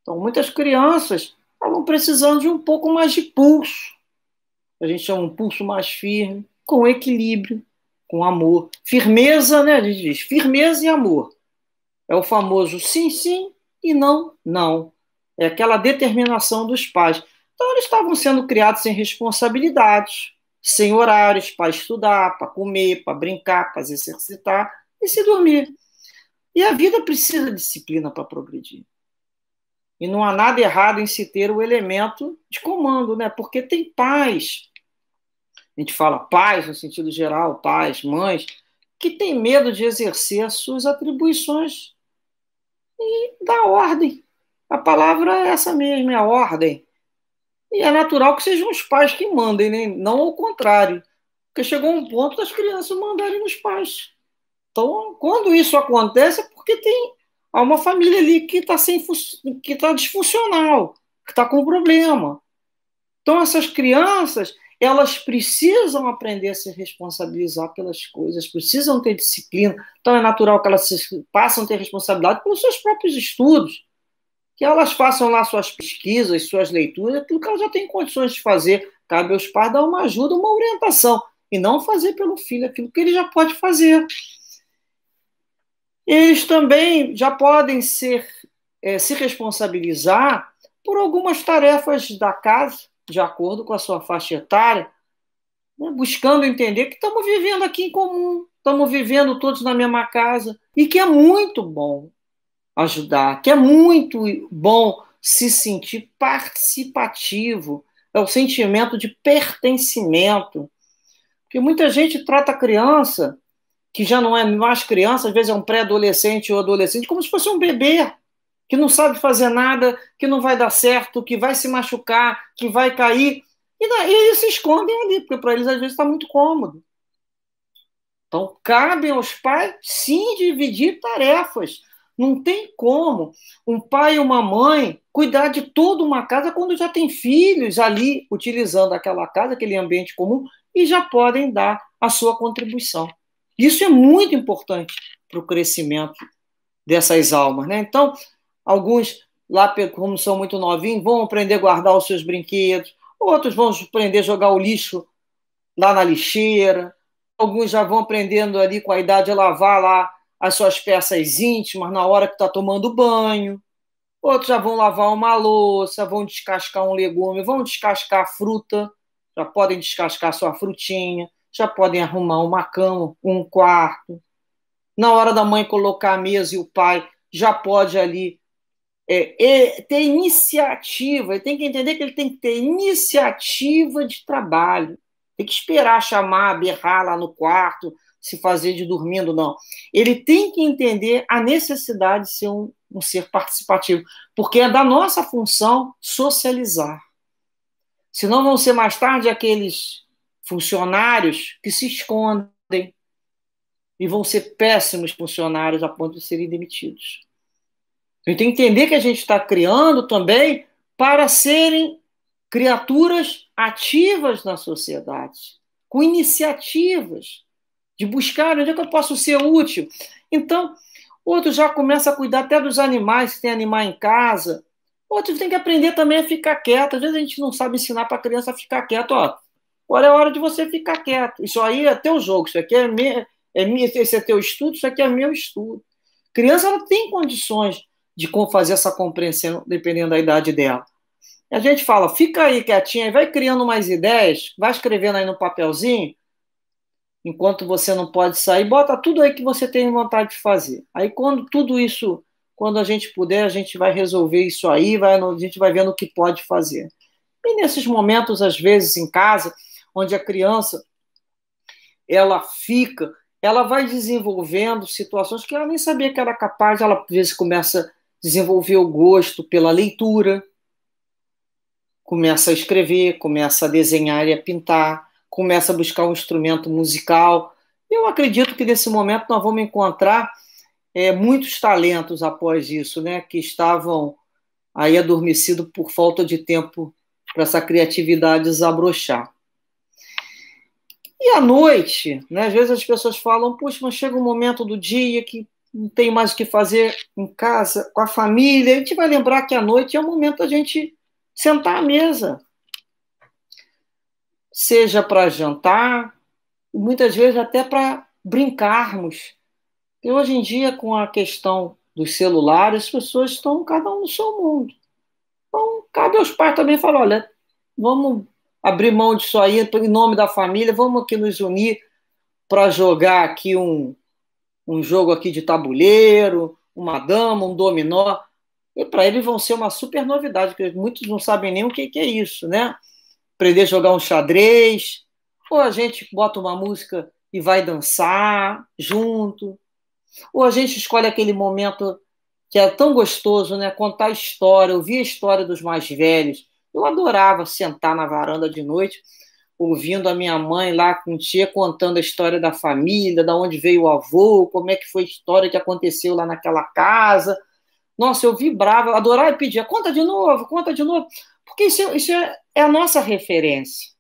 Então, muitas crianças estavam precisando de um pouco mais de pulso. A gente chama um pulso mais firme, com equilíbrio, com amor. Firmeza, né? Ele diz firmeza e amor. É o famoso sim, sim e não, não. É aquela determinação dos pais. Então, eles estavam sendo criados sem responsabilidades, sem horários para estudar, para comer, para brincar, para se exercitar e se dormir. E a vida precisa de disciplina para progredir. E não há nada errado em se ter o elemento de comando, né? Porque tem pais a gente fala pais no sentido geral, pais, mães, que têm medo de exercer suas atribuições e da ordem. A palavra é essa mesma, é a ordem. E é natural que sejam os pais que mandem, né? não o contrário. Porque chegou um ponto das crianças mandarem nos pais. Então, quando isso acontece, é porque tem há uma família ali que está que tá disfuncional, que está com problema. Então, essas crianças, elas precisam aprender a se responsabilizar pelas coisas, precisam ter disciplina. Então é natural que elas se, passem a ter responsabilidade pelos seus próprios estudos, que elas façam lá suas pesquisas, suas leituras, aquilo que elas já têm condições de fazer. Cabe aos pais dar uma ajuda, uma orientação, e não fazer pelo filho aquilo que ele já pode fazer. Eles também já podem ser, é, se responsabilizar por algumas tarefas da casa, de acordo com a sua faixa etária, né, buscando entender que estamos vivendo aqui em comum, estamos vivendo todos na mesma casa, e que é muito bom ajudar, que é muito bom se sentir participativo, é o sentimento de pertencimento. Porque muita gente trata a criança, que já não é mais criança, às vezes é um pré-adolescente ou adolescente, como se fosse um bebê que não sabe fazer nada, que não vai dar certo, que vai se machucar, que vai cair. E daí eles se escondem ali, porque para eles às vezes está muito cômodo. Então, cabe aos pais sim dividir tarefas. Não tem como um pai e uma mãe cuidar de toda uma casa quando já tem filhos ali utilizando aquela casa, aquele ambiente comum, e já podem dar a sua contribuição. Isso é muito importante para o crescimento dessas almas. Né? Então, Alguns, lá como são muito novinhos, vão aprender a guardar os seus brinquedos, outros vão aprender a jogar o lixo lá na lixeira, alguns já vão aprendendo ali com a idade a lavar lá as suas peças íntimas na hora que está tomando banho, outros já vão lavar uma louça, vão descascar um legume, vão descascar a fruta, já podem descascar sua frutinha, já podem arrumar uma cama, um quarto. Na hora da mãe colocar a mesa e o pai já pode ali é, é, ter iniciativa, tem que entender que ele tem que ter iniciativa de trabalho. Tem que esperar chamar, berrar lá no quarto, se fazer de dormindo, não. Ele tem que entender a necessidade de ser um, um ser participativo, porque é da nossa função socializar. Senão vão ser mais tarde aqueles funcionários que se escondem e vão ser péssimos funcionários a ponto de serem demitidos. A gente tem que entender que a gente está criando também para serem criaturas ativas na sociedade, com iniciativas de buscar onde é que eu posso ser útil. Então, outros já começa a cuidar até dos animais, se tem animal em casa. Outros tem que aprender também a ficar quieto. Às vezes a gente não sabe ensinar para a criança a ficar quieto. Ó, agora é hora de você ficar quieto. Isso aí é teu jogo, isso aqui é, minha, é esse é teu estudo, isso aqui é meu estudo. Criança ela tem condições de como fazer essa compreensão dependendo da idade dela. a gente fala, fica aí quietinha, vai criando mais ideias, vai escrevendo aí no papelzinho, enquanto você não pode sair, bota tudo aí que você tem vontade de fazer. Aí quando tudo isso, quando a gente puder, a gente vai resolver isso aí, vai, a gente vai vendo o que pode fazer. E nesses momentos, às vezes, em casa, onde a criança ela fica, ela vai desenvolvendo situações que ela nem sabia que era capaz, ela às vezes começa desenvolveu gosto pela leitura, começa a escrever, começa a desenhar e a pintar, começa a buscar um instrumento musical. Eu acredito que nesse momento nós vamos encontrar é, muitos talentos após isso, né, que estavam aí adormecidos por falta de tempo para essa criatividade desabrochar. E à noite, né, às vezes as pessoas falam, puxa, mas chega um momento do dia que não tem mais o que fazer em casa, com a família, a gente vai lembrar que a noite é o momento da gente sentar à mesa. Seja para jantar, muitas vezes até para brincarmos. E hoje em dia, com a questão dos celulares, as pessoas estão cada um no seu mundo. Então, cabe aos pais também falar: olha, vamos abrir mão disso aí em nome da família, vamos aqui nos unir para jogar aqui um, um jogo aqui de tabuleiro, uma dama, um dominó. E para eles vão ser uma super novidade, porque muitos não sabem nem o que, que é isso, né? Aprender a jogar um xadrez, ou a gente bota uma música e vai dançar junto, ou a gente escolhe aquele momento que é tão gostoso, né? Contar história, ouvir a história dos mais velhos. Eu adorava sentar na varanda de noite ouvindo a minha mãe lá com tia contando a história da família, da onde veio o avô, como é que foi a história que aconteceu lá naquela casa. Nossa, eu vibrava, eu adorava e pedia, conta de novo, conta de novo, porque isso, é, isso é, é a nossa referência.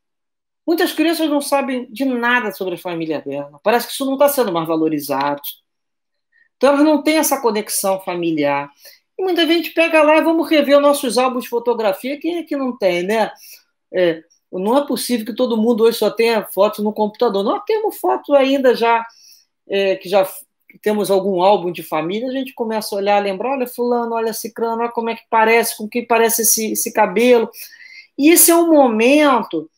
Muitas crianças não sabem de nada sobre a família dela. Parece que isso não está sendo mais valorizado. Então elas não têm essa conexão familiar. E muita gente pega lá e vamos rever nossos álbuns de fotografia. Quem é que não tem, né? É, não é possível que todo mundo hoje só tenha fotos no computador. Nós temos fotos ainda já, é, que já temos algum álbum de família, a gente começa a olhar, lembrar, olha fulano, olha ciclano, olha como é que parece, com que parece esse, esse cabelo. E esse é um momento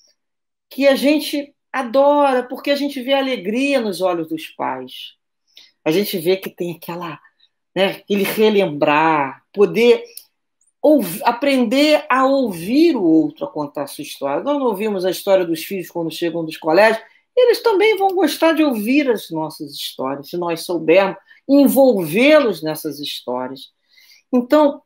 que a gente adora, porque a gente vê alegria nos olhos dos pais. A gente vê que tem aquela, né, ele relembrar, poder ouvir, aprender a ouvir o outro a contar a sua história. Nós não ouvimos a história dos filhos quando chegam dos colégios, eles também vão gostar de ouvir as nossas histórias, se nós soubermos envolvê-los nessas histórias. Então,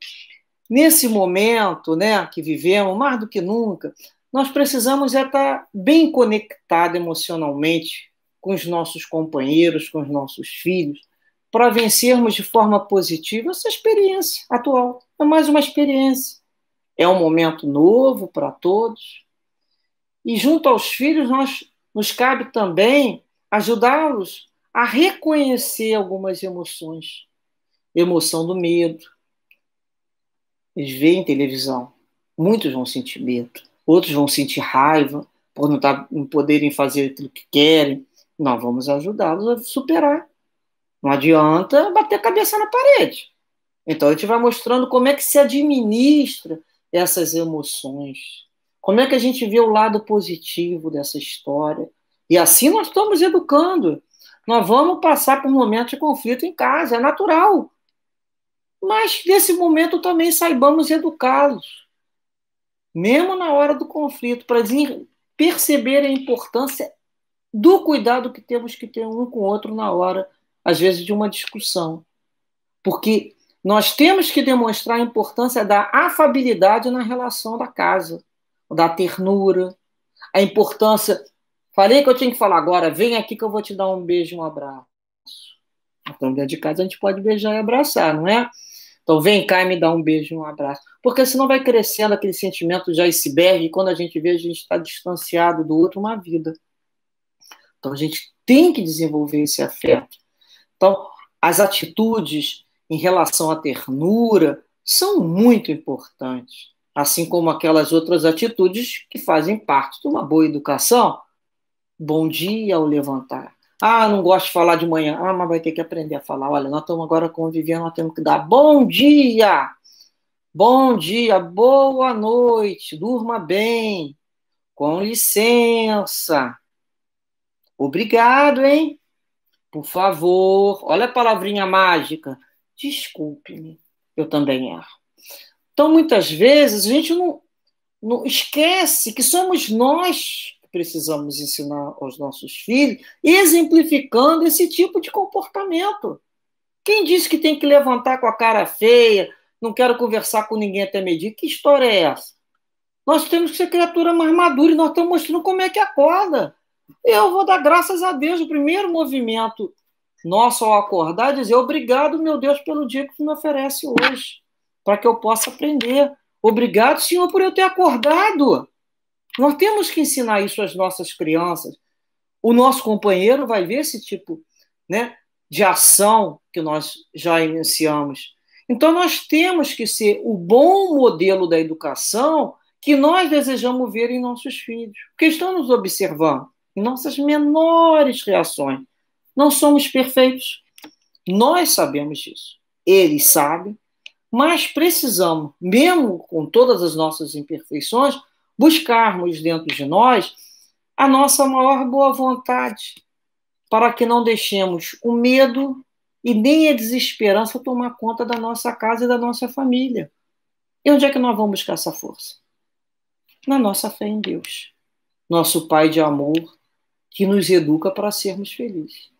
nesse momento né, que vivemos, mais do que nunca, nós precisamos é estar bem conectados emocionalmente com os nossos companheiros, com os nossos filhos, para vencermos de forma positiva essa experiência atual. É mais uma experiência. É um momento novo para todos. E junto aos filhos, nós, nos cabe também ajudá-los a reconhecer algumas emoções. Emoção do medo. Eles veem televisão. Muitos vão sentir medo. Outros vão sentir raiva por não, tá, não poderem fazer aquilo que querem. Nós vamos ajudá-los a superar não adianta bater a cabeça na parede. Então, a gente vai mostrando como é que se administra essas emoções. Como é que a gente vê o lado positivo dessa história? E assim nós estamos educando. Nós vamos passar por momentos de conflito em casa, é natural. Mas nesse momento também saibamos educá-los, mesmo na hora do conflito, para perceber a importância do cuidado que temos que ter um com o outro na hora às vezes, de uma discussão. Porque nós temos que demonstrar a importância da afabilidade na relação da casa, da ternura, a importância. Falei que eu tinha que falar agora, vem aqui que eu vou te dar um beijo, um abraço. Então, dentro de casa, a gente pode beijar e abraçar, não é? Então, vem cá e me dá um beijo, um abraço. Porque senão vai crescendo aquele sentimento de iceberg e quando a gente vê, a gente está distanciado do outro uma vida. Então, a gente tem que desenvolver esse afeto. Então, as atitudes em relação à ternura são muito importantes, assim como aquelas outras atitudes que fazem parte de uma boa educação. Bom dia ao levantar. Ah, não gosto de falar de manhã. Ah, mas vai ter que aprender a falar. Olha, nós estamos agora convivendo, nós temos que dar bom dia. Bom dia, boa noite, durma bem, com licença. Obrigado, hein? Por favor, olha a palavrinha mágica. Desculpe-me, eu também erro. Então, muitas vezes, a gente não, não esquece que somos nós que precisamos ensinar aos nossos filhos, exemplificando esse tipo de comportamento. Quem disse que tem que levantar com a cara feia, não quero conversar com ninguém até medir? Que história é essa? Nós temos que ser criatura mais madura e nós estamos mostrando como é que acorda. Eu vou dar graças a Deus. O primeiro movimento nosso ao acordar é dizer obrigado, meu Deus, pelo dia que tu me oferece hoje, para que eu possa aprender. Obrigado, Senhor, por eu ter acordado. Nós temos que ensinar isso às nossas crianças. O nosso companheiro vai ver esse tipo né, de ação que nós já iniciamos. Então, nós temos que ser o bom modelo da educação que nós desejamos ver em nossos filhos, porque estão nos observando nossas menores reações. Não somos perfeitos. Nós sabemos disso. Ele sabe, mas precisamos, mesmo com todas as nossas imperfeições, buscarmos dentro de nós a nossa maior boa vontade, para que não deixemos o medo e nem a desesperança tomar conta da nossa casa e da nossa família. E onde é que nós vamos buscar essa força? Na nossa fé em Deus, nosso Pai de amor, que nos educa para sermos felizes.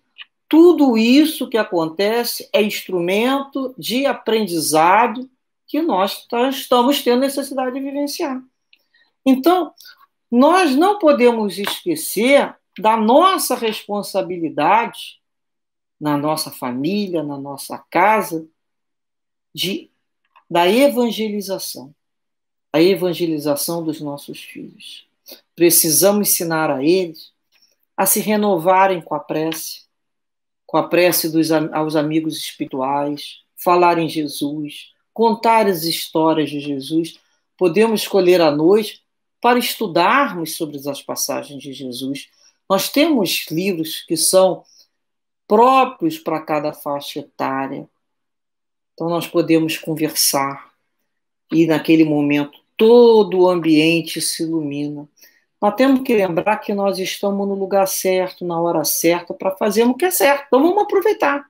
Tudo isso que acontece é instrumento de aprendizado que nós estamos tendo necessidade de vivenciar. Então, nós não podemos esquecer da nossa responsabilidade na nossa família, na nossa casa, de, da evangelização, a evangelização dos nossos filhos. Precisamos ensinar a eles a se renovarem com a prece, com a prece dos, aos amigos espirituais, falar em Jesus, contar as histórias de Jesus. Podemos escolher a noite para estudarmos sobre as passagens de Jesus. Nós temos livros que são próprios para cada faixa etária. Então, nós podemos conversar e, naquele momento, todo o ambiente se ilumina. Nós temos que lembrar que nós estamos no lugar certo, na hora certa, para fazer o que é certo. Então vamos aproveitar.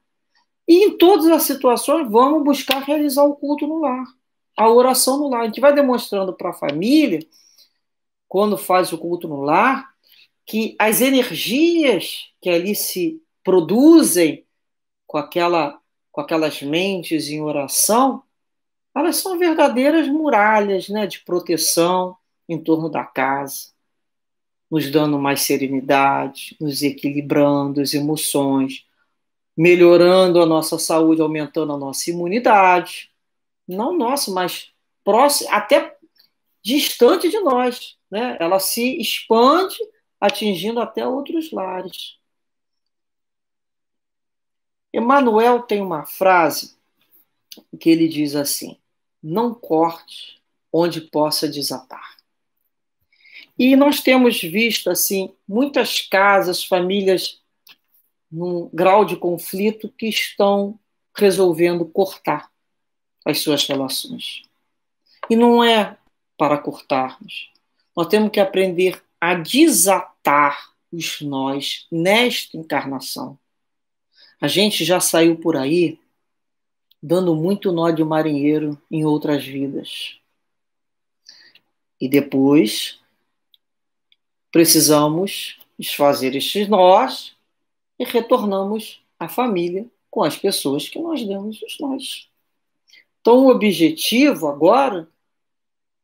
E em todas as situações, vamos buscar realizar o culto no lar, a oração no lar. A gente vai demonstrando para a família, quando faz o culto no lar, que as energias que ali se produzem com, aquela, com aquelas mentes em oração, elas são verdadeiras muralhas né, de proteção em torno da casa nos dando mais serenidade, nos equilibrando as emoções, melhorando a nossa saúde, aumentando a nossa imunidade. Não nossa, mas próximo, até distante de nós. Né? Ela se expande, atingindo até outros lares. Emmanuel tem uma frase que ele diz assim: não corte onde possa desatar. E nós temos visto assim muitas casas, famílias num grau de conflito que estão resolvendo cortar as suas relações. E não é para cortarmos. Nós temos que aprender a desatar os nós nesta encarnação. A gente já saiu por aí dando muito nó de marinheiro em outras vidas. E depois Precisamos desfazer estes nós e retornamos à família com as pessoas que nós demos os nós. Então, o objetivo agora,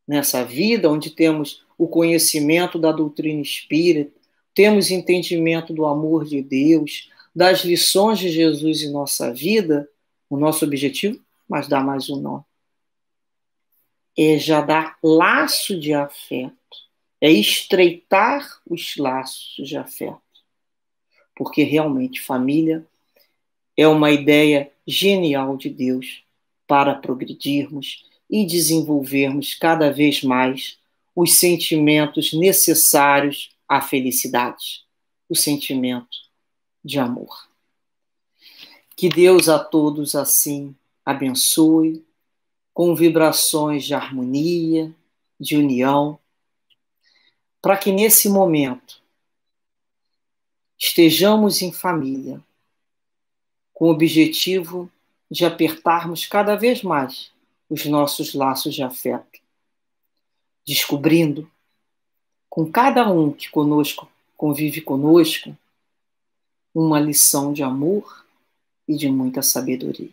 nessa vida, onde temos o conhecimento da doutrina espírita, temos entendimento do amor de Deus, das lições de Jesus em nossa vida, o nosso objetivo, mas dá mais um nó, é já dar laço de afeto é estreitar os laços de afeto. Porque realmente família é uma ideia genial de Deus para progredirmos e desenvolvermos cada vez mais os sentimentos necessários à felicidade, o sentimento de amor. Que Deus a todos assim abençoe, com vibrações de harmonia, de união para que nesse momento estejamos em família, com o objetivo de apertarmos cada vez mais os nossos laços de afeto, descobrindo com cada um que conosco convive conosco uma lição de amor e de muita sabedoria.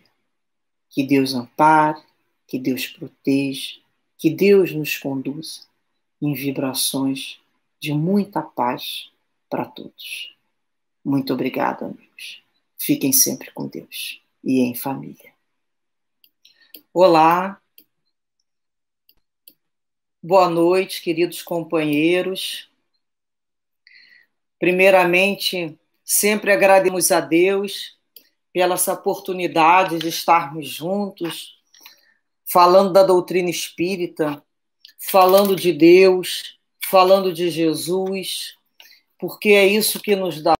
Que Deus ampare, que Deus proteja, que Deus nos conduza em vibrações de muita paz para todos. Muito obrigado, amigos. Fiquem sempre com Deus e em família. Olá. Boa noite, queridos companheiros. Primeiramente, sempre agradecemos a Deus pela essa oportunidade de estarmos juntos, falando da doutrina espírita, falando de Deus, falando de Jesus, porque é isso que nos dá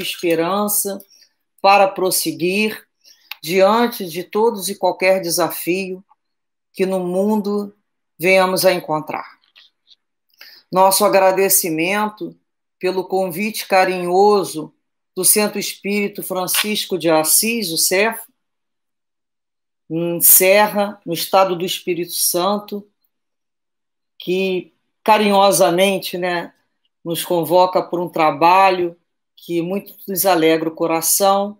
esperança para prosseguir diante de todos e qualquer desafio que no mundo venhamos a encontrar. Nosso agradecimento pelo convite carinhoso do Centro Espírito Francisco de Assis, o CEF, em Serra, no estado do Espírito Santo, que carinhosamente né, nos convoca por um trabalho que muito nos alegra o coração.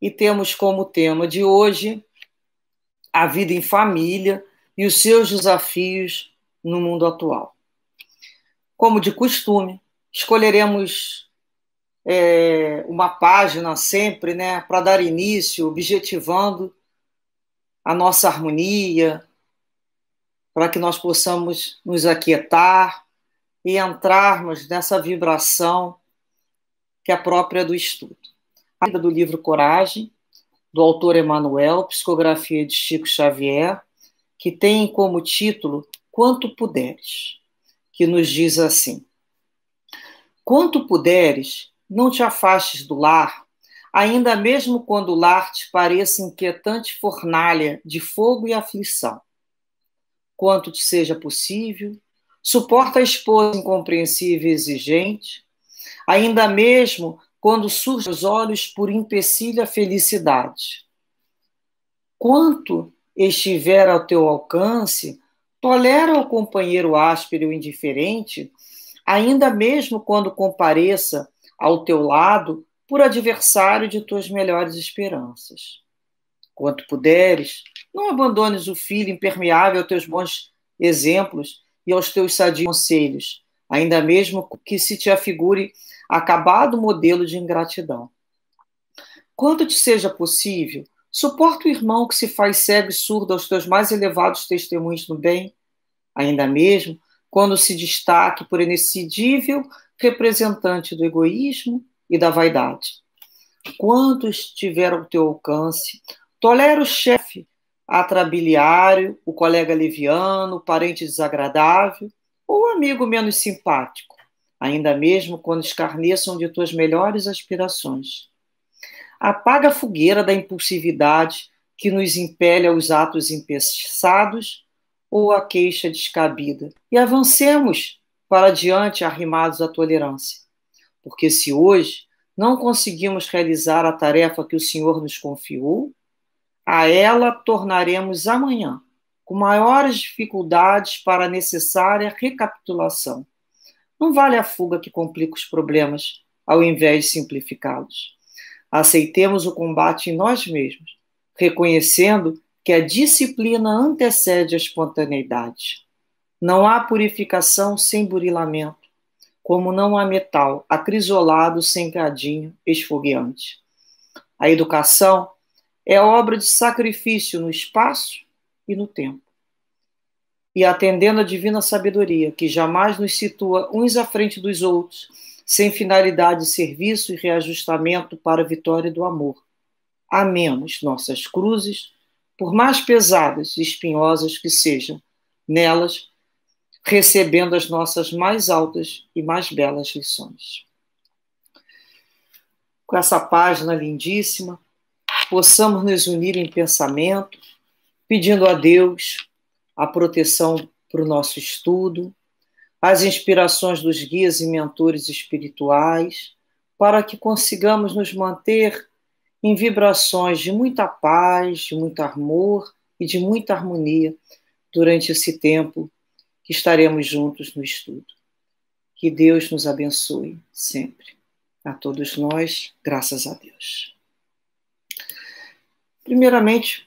E temos como tema de hoje a vida em família e os seus desafios no mundo atual. Como de costume, escolheremos é, uma página sempre né, para dar início, objetivando a nossa harmonia, para que nós possamos nos aquietar e entrarmos nessa vibração que é própria do estudo. vida do livro Coragem, do autor Emanuel, psicografia de Chico Xavier, que tem como título Quanto Puderes, que nos diz assim: Quanto puderes, não te afastes do lar ainda mesmo quando o lar te pareça inquietante fornalha de fogo e aflição. Quanto te seja possível, suporta a esposa incompreensível e exigente, ainda mesmo quando surge os olhos por empecilho a felicidade. Quanto estiver ao teu alcance, tolera o companheiro áspero e indiferente, ainda mesmo quando compareça ao teu lado por adversário de tuas melhores esperanças. Quanto puderes, não abandones o filho impermeável aos teus bons exemplos e aos teus sadios conselhos, ainda mesmo que se te afigure acabado modelo de ingratidão. Quanto te seja possível, suporta o irmão que se faz cego e surdo aos teus mais elevados testemunhos do bem, ainda mesmo quando se destaque por inexcedível representante do egoísmo e da vaidade. Quanto estiver ao teu alcance, tolera o chefe atrabiliário, o colega leviano, o parente desagradável ou o amigo menos simpático, ainda mesmo quando escarneçam de tuas melhores aspirações. Apaga a fogueira da impulsividade que nos impele aos atos empeçados ou à queixa descabida e avancemos para diante arrimados à tolerância porque se hoje não conseguimos realizar a tarefa que o Senhor nos confiou, a ela tornaremos amanhã, com maiores dificuldades para a necessária recapitulação. Não vale a fuga que complica os problemas, ao invés de simplificá-los. Aceitemos o combate em nós mesmos, reconhecendo que a disciplina antecede a espontaneidade. Não há purificação sem burilamento como não há metal, acrisolado, sem cadinho, esfogueante. A educação é obra de sacrifício no espaço e no tempo. E atendendo à divina sabedoria, que jamais nos situa uns à frente dos outros, sem finalidade, serviço e reajustamento para a vitória do amor. Amemos nossas cruzes, por mais pesadas e espinhosas que sejam, nelas recebendo as nossas mais altas e mais belas lições. Com essa página lindíssima, possamos nos unir em pensamento, pedindo a Deus a proteção para o nosso estudo, as inspirações dos guias e mentores espirituais, para que consigamos nos manter em vibrações de muita paz, de muito amor e de muita harmonia durante esse tempo que estaremos juntos no estudo. Que Deus nos abençoe sempre. A todos nós, graças a Deus. Primeiramente,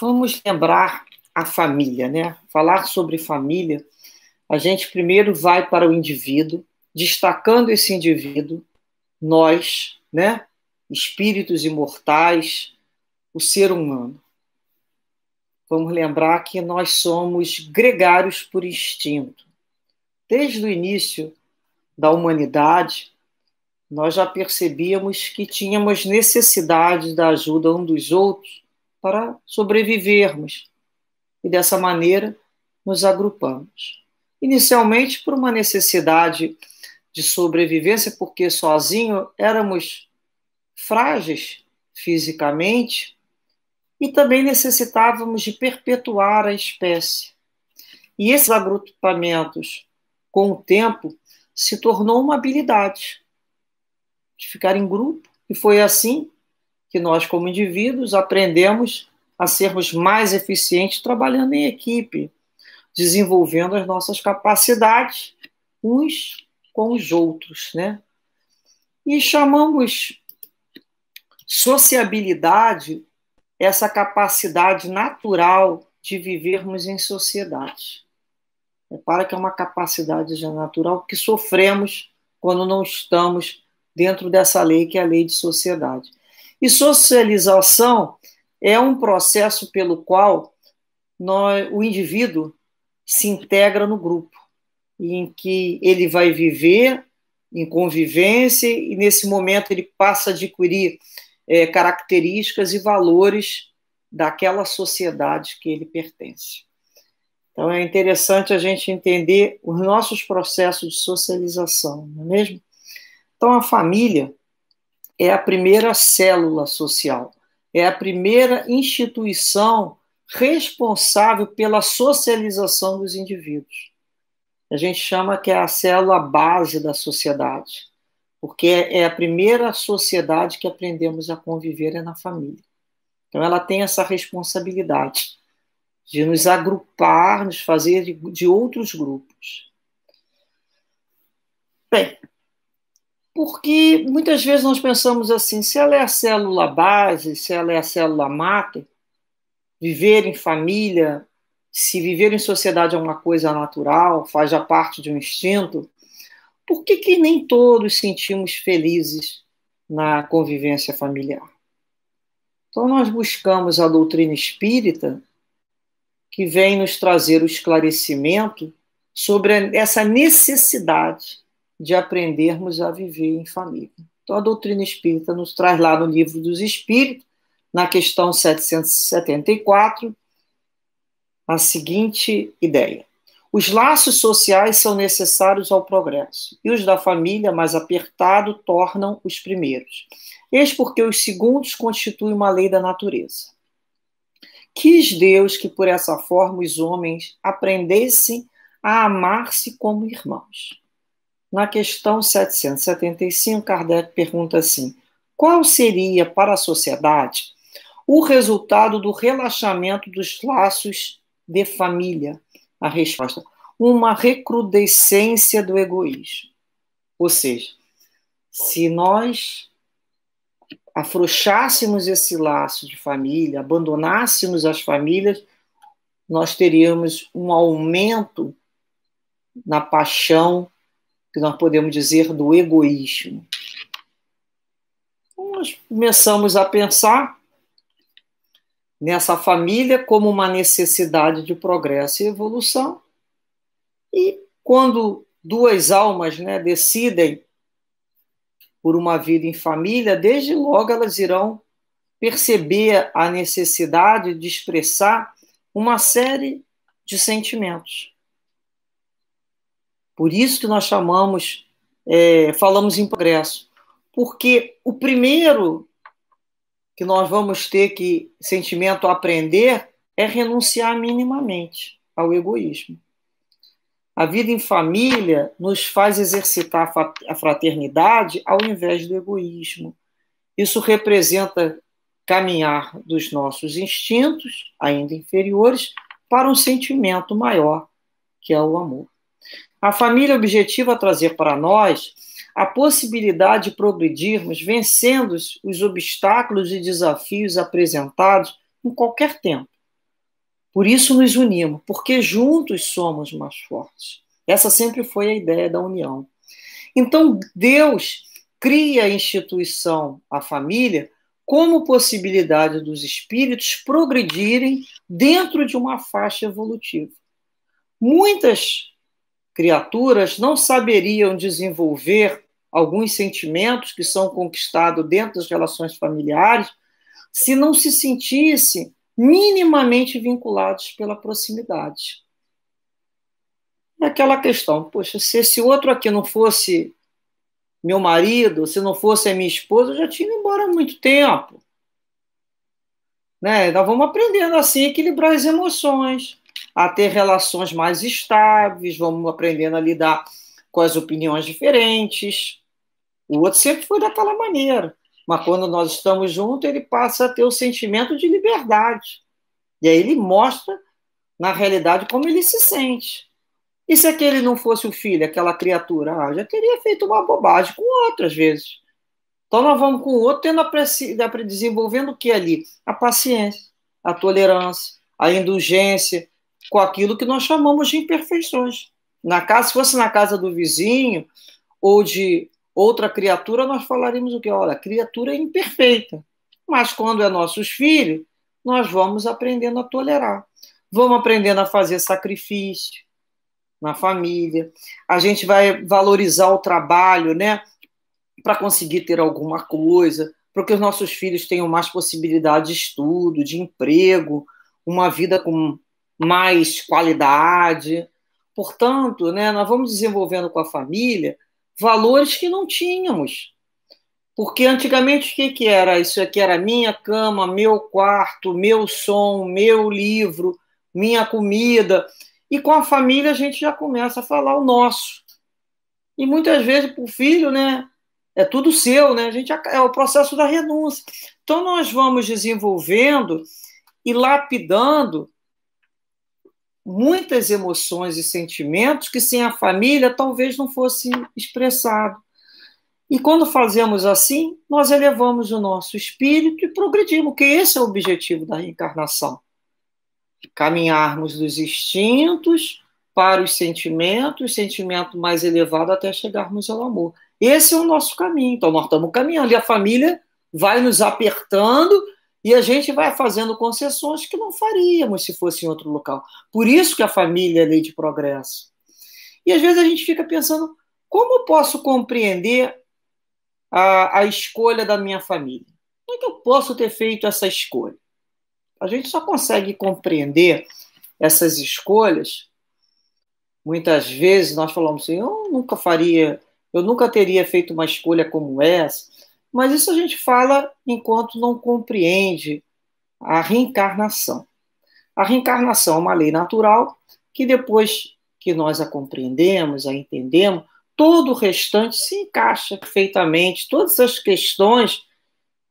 vamos lembrar a família, né? Falar sobre família, a gente primeiro vai para o indivíduo, destacando esse indivíduo, nós, né? Espíritos imortais, o ser humano. Vamos lembrar que nós somos gregários por instinto. Desde o início da humanidade, nós já percebíamos que tínhamos necessidade da ajuda um dos outros para sobrevivermos e dessa maneira nos agrupamos. Inicialmente por uma necessidade de sobrevivência, porque sozinho éramos frágeis fisicamente e também necessitávamos de perpetuar a espécie. E esses agrupamentos, com o tempo, se tornou uma habilidade de ficar em grupo, e foi assim que nós, como indivíduos, aprendemos a sermos mais eficientes trabalhando em equipe, desenvolvendo as nossas capacidades uns com os outros, né? E chamamos sociabilidade essa capacidade natural de vivermos em sociedade. Repara é que é uma capacidade já natural que sofremos quando não estamos dentro dessa lei, que é a lei de sociedade. E socialização é um processo pelo qual nós, o indivíduo se integra no grupo, em que ele vai viver em convivência e, nesse momento, ele passa a adquirir é, características e valores daquela sociedade que ele pertence. Então é interessante a gente entender os nossos processos de socialização, não é mesmo? Então a família é a primeira célula social, é a primeira instituição responsável pela socialização dos indivíduos. A gente chama que é a célula base da sociedade porque é a primeira sociedade que aprendemos a conviver é na família. Então ela tem essa responsabilidade de nos agrupar, nos fazer de, de outros grupos. Bem, porque muitas vezes nós pensamos assim, se ela é a célula base, se ela é a célula mater, viver em família, se viver em sociedade é uma coisa natural, faz já parte de um instinto, por que, que nem todos sentimos felizes na convivência familiar? Então, nós buscamos a doutrina espírita que vem nos trazer o esclarecimento sobre essa necessidade de aprendermos a viver em família. Então, a doutrina espírita nos traz lá no Livro dos Espíritos, na questão 774, a seguinte ideia: os laços sociais são necessários ao progresso, e os da família mais apertado tornam os primeiros. Eis porque os segundos constituem uma lei da natureza. Quis Deus que por essa forma os homens aprendessem a amar-se como irmãos. Na questão 775, Kardec pergunta assim: qual seria para a sociedade o resultado do relaxamento dos laços de família a resposta: uma recrudescência do egoísmo. Ou seja, se nós afrouxássemos esse laço de família, abandonássemos as famílias, nós teríamos um aumento na paixão, que nós podemos dizer, do egoísmo. Nós começamos a pensar nessa família como uma necessidade de progresso e evolução. E quando duas almas né, decidem por uma vida em família, desde logo elas irão perceber a necessidade de expressar uma série de sentimentos. Por isso que nós chamamos, é, falamos em progresso, porque o primeiro que nós vamos ter que sentimento aprender é renunciar minimamente ao egoísmo. A vida em família nos faz exercitar a fraternidade ao invés do egoísmo. Isso representa caminhar dos nossos instintos, ainda inferiores, para um sentimento maior, que é o amor. A família objetiva trazer para nós a possibilidade de progredirmos, vencendo os obstáculos e desafios apresentados em qualquer tempo. Por isso nos unimos, porque juntos somos mais fortes. Essa sempre foi a ideia da união. Então, Deus cria a instituição, a família, como possibilidade dos espíritos progredirem dentro de uma faixa evolutiva. Muitas criaturas não saberiam desenvolver alguns sentimentos que são conquistados dentro das relações familiares, se não se sentisse minimamente vinculados pela proximidade. É aquela questão, poxa, se esse outro aqui não fosse meu marido, se não fosse a minha esposa, eu já tinha ido embora há muito tempo. Né? Nós vamos aprendendo assim a equilibrar as emoções, a ter relações mais estáveis, vamos aprendendo a lidar com as opiniões diferentes. O outro sempre foi daquela maneira. Mas quando nós estamos juntos, ele passa a ter o sentimento de liberdade. E aí ele mostra, na realidade, como ele se sente. E se aquele não fosse o filho, aquela criatura? Ah, já teria feito uma bobagem com o outro, às vezes. Então nós vamos com o outro tendo a desenvolvendo o que ali? A paciência, a tolerância, a indulgência, com aquilo que nós chamamos de imperfeições. Na casa, se fosse na casa do vizinho ou de outra criatura, nós falaríamos o que? Olha, criatura é imperfeita. Mas quando é nossos filhos, nós vamos aprendendo a tolerar. Vamos aprendendo a fazer sacrifício na família. A gente vai valorizar o trabalho, né? Para conseguir ter alguma coisa, para que os nossos filhos tenham mais possibilidade de estudo, de emprego, uma vida com mais qualidade. Portanto, né, nós vamos desenvolvendo com a família valores que não tínhamos. Porque antigamente o que, que era? Isso aqui era minha cama, meu quarto, meu som, meu livro, minha comida. E com a família a gente já começa a falar o nosso. E muitas vezes para o filho, né? É tudo seu, né? A gente é o processo da renúncia. Então nós vamos desenvolvendo e lapidando muitas emoções e sentimentos que sem a família talvez não fosse expressado. E quando fazemos assim, nós elevamos o nosso espírito e progredimos, que esse é o objetivo da reencarnação. Caminharmos dos instintos para os sentimentos, sentimento mais elevado até chegarmos ao amor. Esse é o nosso caminho. Então, nós estamos caminhando e a família vai nos apertando e a gente vai fazendo concessões que não faríamos se fosse em outro local. Por isso que a família é lei de progresso. E às vezes a gente fica pensando, como eu posso compreender a, a escolha da minha família? Como é que eu posso ter feito essa escolha? A gente só consegue compreender essas escolhas. Muitas vezes nós falamos assim, eu nunca faria, eu nunca teria feito uma escolha como essa. Mas isso a gente fala enquanto não compreende a reencarnação. A reencarnação é uma lei natural que depois que nós a compreendemos, a entendemos, todo o restante se encaixa perfeitamente. Todas as questões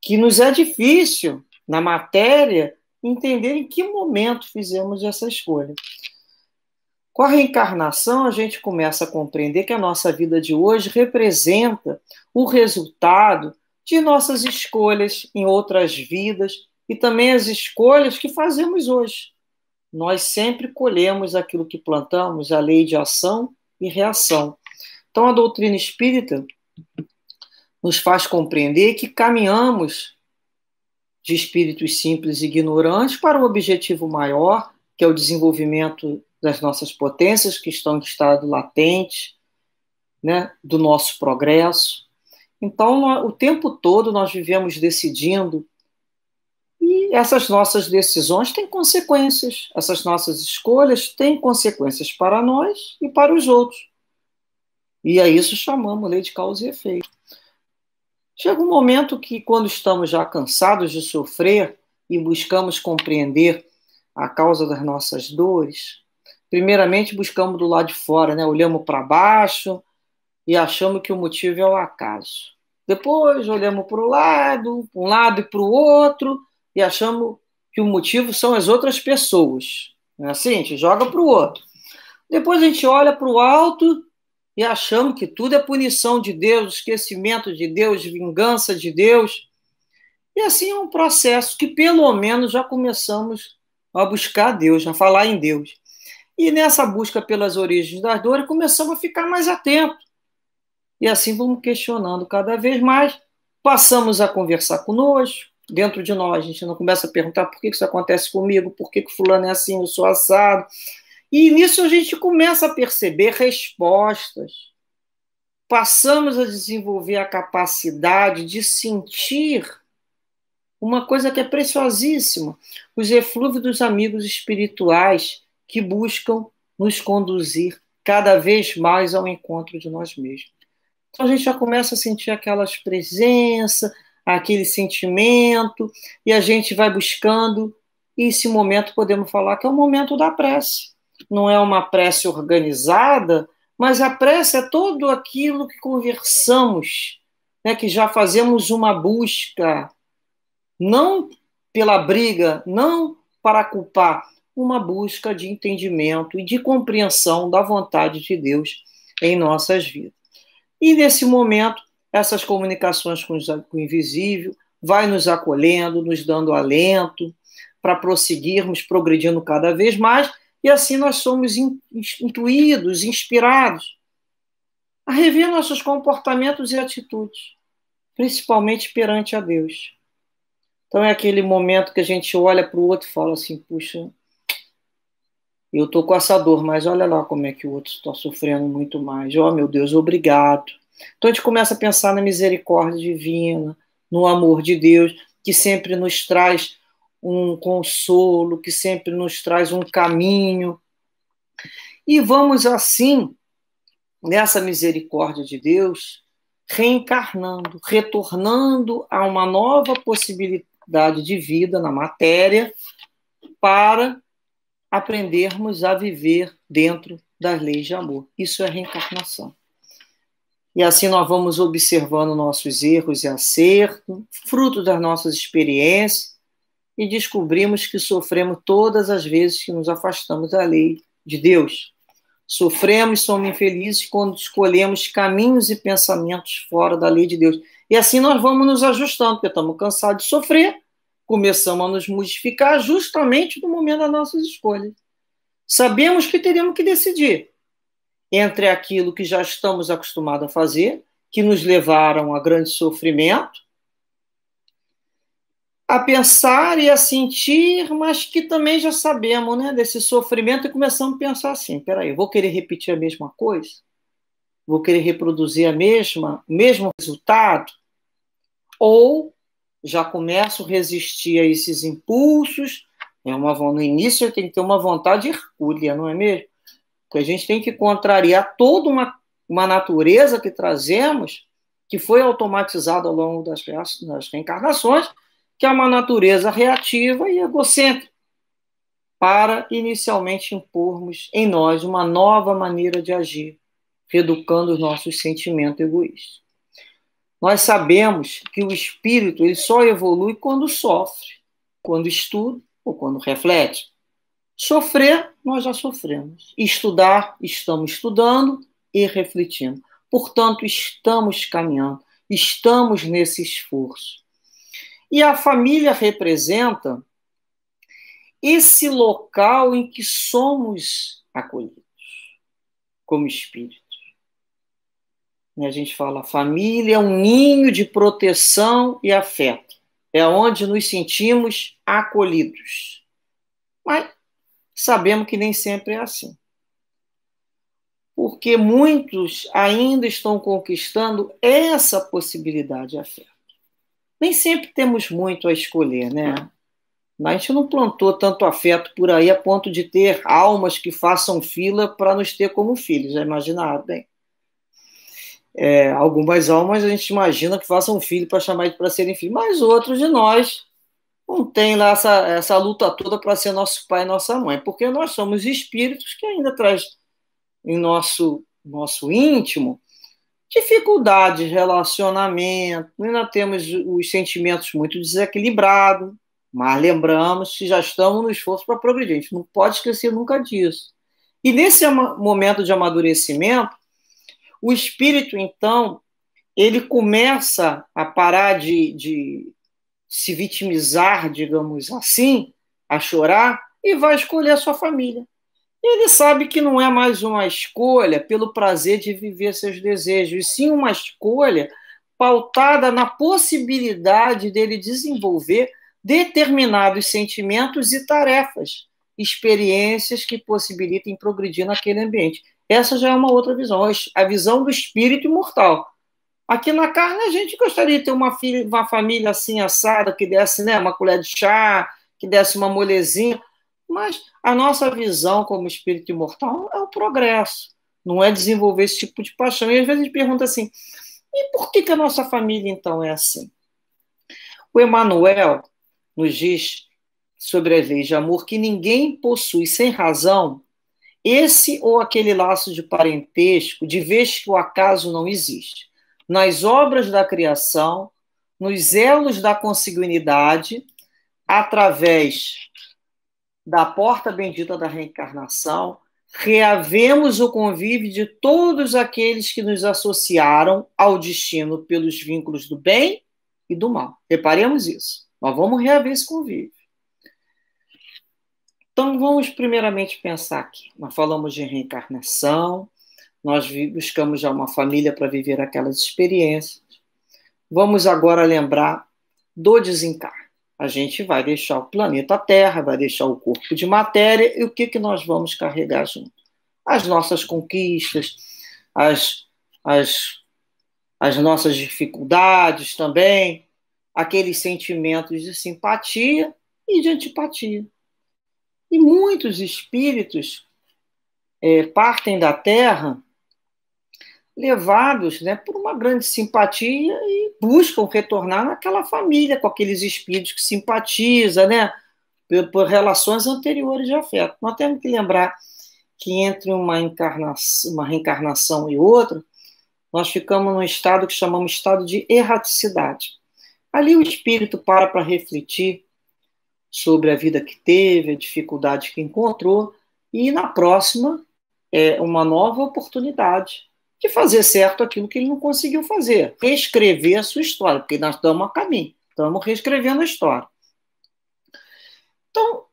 que nos é difícil na matéria entender em que momento fizemos essa escolha. Com a reencarnação, a gente começa a compreender que a nossa vida de hoje representa o resultado de nossas escolhas em outras vidas e também as escolhas que fazemos hoje. Nós sempre colhemos aquilo que plantamos, a lei de ação e reação. Então, a doutrina espírita nos faz compreender que caminhamos de espíritos simples e ignorantes para um objetivo maior, que é o desenvolvimento das nossas potências que estão em estado latente, né, do nosso progresso, então, o tempo todo nós vivemos decidindo e essas nossas decisões têm consequências, essas nossas escolhas têm consequências para nós e para os outros. E a isso chamamos lei de causa e efeito. Chega um momento que, quando estamos já cansados de sofrer e buscamos compreender a causa das nossas dores, primeiramente buscamos do lado de fora, né? olhamos para baixo, e achamos que o motivo é o acaso. Depois olhamos para o lado, um lado e para o outro, e achamos que o motivo são as outras pessoas. Não é assim? A gente joga para o outro. Depois a gente olha para o alto e achamos que tudo é punição de Deus, esquecimento de Deus, vingança de Deus. E assim é um processo que pelo menos já começamos a buscar Deus, a falar em Deus. E nessa busca pelas origens das dores, começamos a ficar mais atentos. E assim vamos questionando cada vez mais. Passamos a conversar conosco, dentro de nós, a gente não começa a perguntar por que isso acontece comigo, por que, que fulano é assim, eu sou assado. E nisso a gente começa a perceber respostas. Passamos a desenvolver a capacidade de sentir uma coisa que é preciosíssima: os eflúvios dos amigos espirituais que buscam nos conduzir cada vez mais ao encontro de nós mesmos. Então a gente já começa a sentir aquelas presenças, aquele sentimento, e a gente vai buscando. E esse momento podemos falar que é o momento da prece. Não é uma prece organizada, mas a prece é tudo aquilo que conversamos, né, que já fazemos uma busca, não pela briga, não para culpar, uma busca de entendimento e de compreensão da vontade de Deus em nossas vidas. E nesse momento, essas comunicações com, o invisível vai nos acolhendo, nos dando alento para prosseguirmos progredindo cada vez mais, e assim nós somos intuídos, inspirados a rever nossos comportamentos e atitudes, principalmente perante a Deus. Então é aquele momento que a gente olha para o outro e fala assim: puxa, eu estou com essa dor, mas olha lá como é que o outro está sofrendo muito mais. Oh, meu Deus, obrigado. Então a gente começa a pensar na misericórdia divina, no amor de Deus, que sempre nos traz um consolo, que sempre nos traz um caminho. E vamos assim, nessa misericórdia de Deus, reencarnando, retornando a uma nova possibilidade de vida na matéria para aprendermos a viver dentro das leis de amor. Isso é reencarnação. E assim nós vamos observando nossos erros e acertos, fruto das nossas experiências, e descobrimos que sofremos todas as vezes que nos afastamos da lei de Deus. Sofremos, somos infelizes quando escolhemos caminhos e pensamentos fora da lei de Deus. E assim nós vamos nos ajustando, porque estamos cansados de sofrer, começamos a nos modificar justamente no momento das nossas escolhas. Sabemos que teremos que decidir entre aquilo que já estamos acostumados a fazer, que nos levaram a grande sofrimento, a pensar e a sentir, mas que também já sabemos né, desse sofrimento e começamos a pensar assim: peraí, vou querer repetir a mesma coisa? Vou querer reproduzir a mesma, mesmo resultado? Ou já começo a resistir a esses impulsos. É uma, no início tem que ter uma vontade hercúlea, não é mesmo? Porque a gente tem que contrariar toda uma, uma natureza que trazemos, que foi automatizada ao longo das, das reencarnações, que é uma natureza reativa e egocêntrica, para inicialmente impormos em nós uma nova maneira de agir, reeducando os nossos sentimentos egoístas. Nós sabemos que o espírito ele só evolui quando sofre, quando estuda ou quando reflete. Sofrer, nós já sofremos. Estudar, estamos estudando e refletindo. Portanto, estamos caminhando, estamos nesse esforço. E a família representa esse local em que somos acolhidos como espírito. Né, a gente fala, família é um ninho de proteção e afeto. É onde nos sentimos acolhidos. Mas sabemos que nem sempre é assim. Porque muitos ainda estão conquistando essa possibilidade de afeto. Nem sempre temos muito a escolher, né? a gente não plantou tanto afeto por aí a ponto de ter almas que façam fila para nos ter como filhos. Já imaginaram bem? É, algumas almas a gente imagina que façam um filho para chamar para serem filhos, mas outros de nós não tem lá essa, essa luta toda para ser nosso pai e nossa mãe, porque nós somos espíritos que ainda traz em nosso, nosso íntimo dificuldades, relacionamento, ainda temos os sentimentos muito desequilibrados, mas lembramos que já estamos no esforço para progredir, a gente não pode esquecer nunca disso. E nesse momento de amadurecimento, o espírito, então, ele começa a parar de, de se vitimizar, digamos assim, a chorar, e vai escolher a sua família. Ele sabe que não é mais uma escolha pelo prazer de viver seus desejos, e sim uma escolha pautada na possibilidade dele desenvolver determinados sentimentos e tarefas, experiências que possibilitem progredir naquele ambiente. Essa já é uma outra visão, a visão do espírito imortal. Aqui na carne, a gente gostaria de ter uma, filha, uma família assim, assada, que desse né, uma colher de chá, que desse uma molezinha. Mas a nossa visão como espírito imortal é o progresso, não é desenvolver esse tipo de paixão. E às vezes a gente pergunta assim: e por que, que a nossa família então é assim? O Emmanuel nos diz sobre a vez de amor que ninguém possui sem razão esse ou aquele laço de parentesco, de vez que o acaso não existe. Nas obras da criação, nos elos da consanguinidade, através da porta bendita da reencarnação, reavemos o convívio de todos aqueles que nos associaram ao destino pelos vínculos do bem e do mal. Reparemos isso. Nós vamos reaver esse convívio. Então vamos primeiramente pensar aqui. Nós falamos de reencarnação, nós buscamos já uma família para viver aquelas experiências. Vamos agora lembrar do desencarne. A gente vai deixar o planeta Terra, vai deixar o corpo de matéria e o que, que nós vamos carregar junto? As nossas conquistas, as, as, as nossas dificuldades também, aqueles sentimentos de simpatia e de antipatia. E muitos espíritos é, partem da Terra levados né, por uma grande simpatia e buscam retornar naquela família, com aqueles espíritos que simpatiza, né, por, por relações anteriores de afeto. Nós temos que lembrar que entre uma, encarnação, uma reencarnação e outra, nós ficamos num estado que chamamos estado de erraticidade. Ali o espírito para para refletir, sobre a vida que teve, a dificuldade que encontrou, e na próxima, é, uma nova oportunidade de fazer certo aquilo que ele não conseguiu fazer, reescrever a sua história, porque nós estamos a caminho, estamos reescrevendo a história. Então,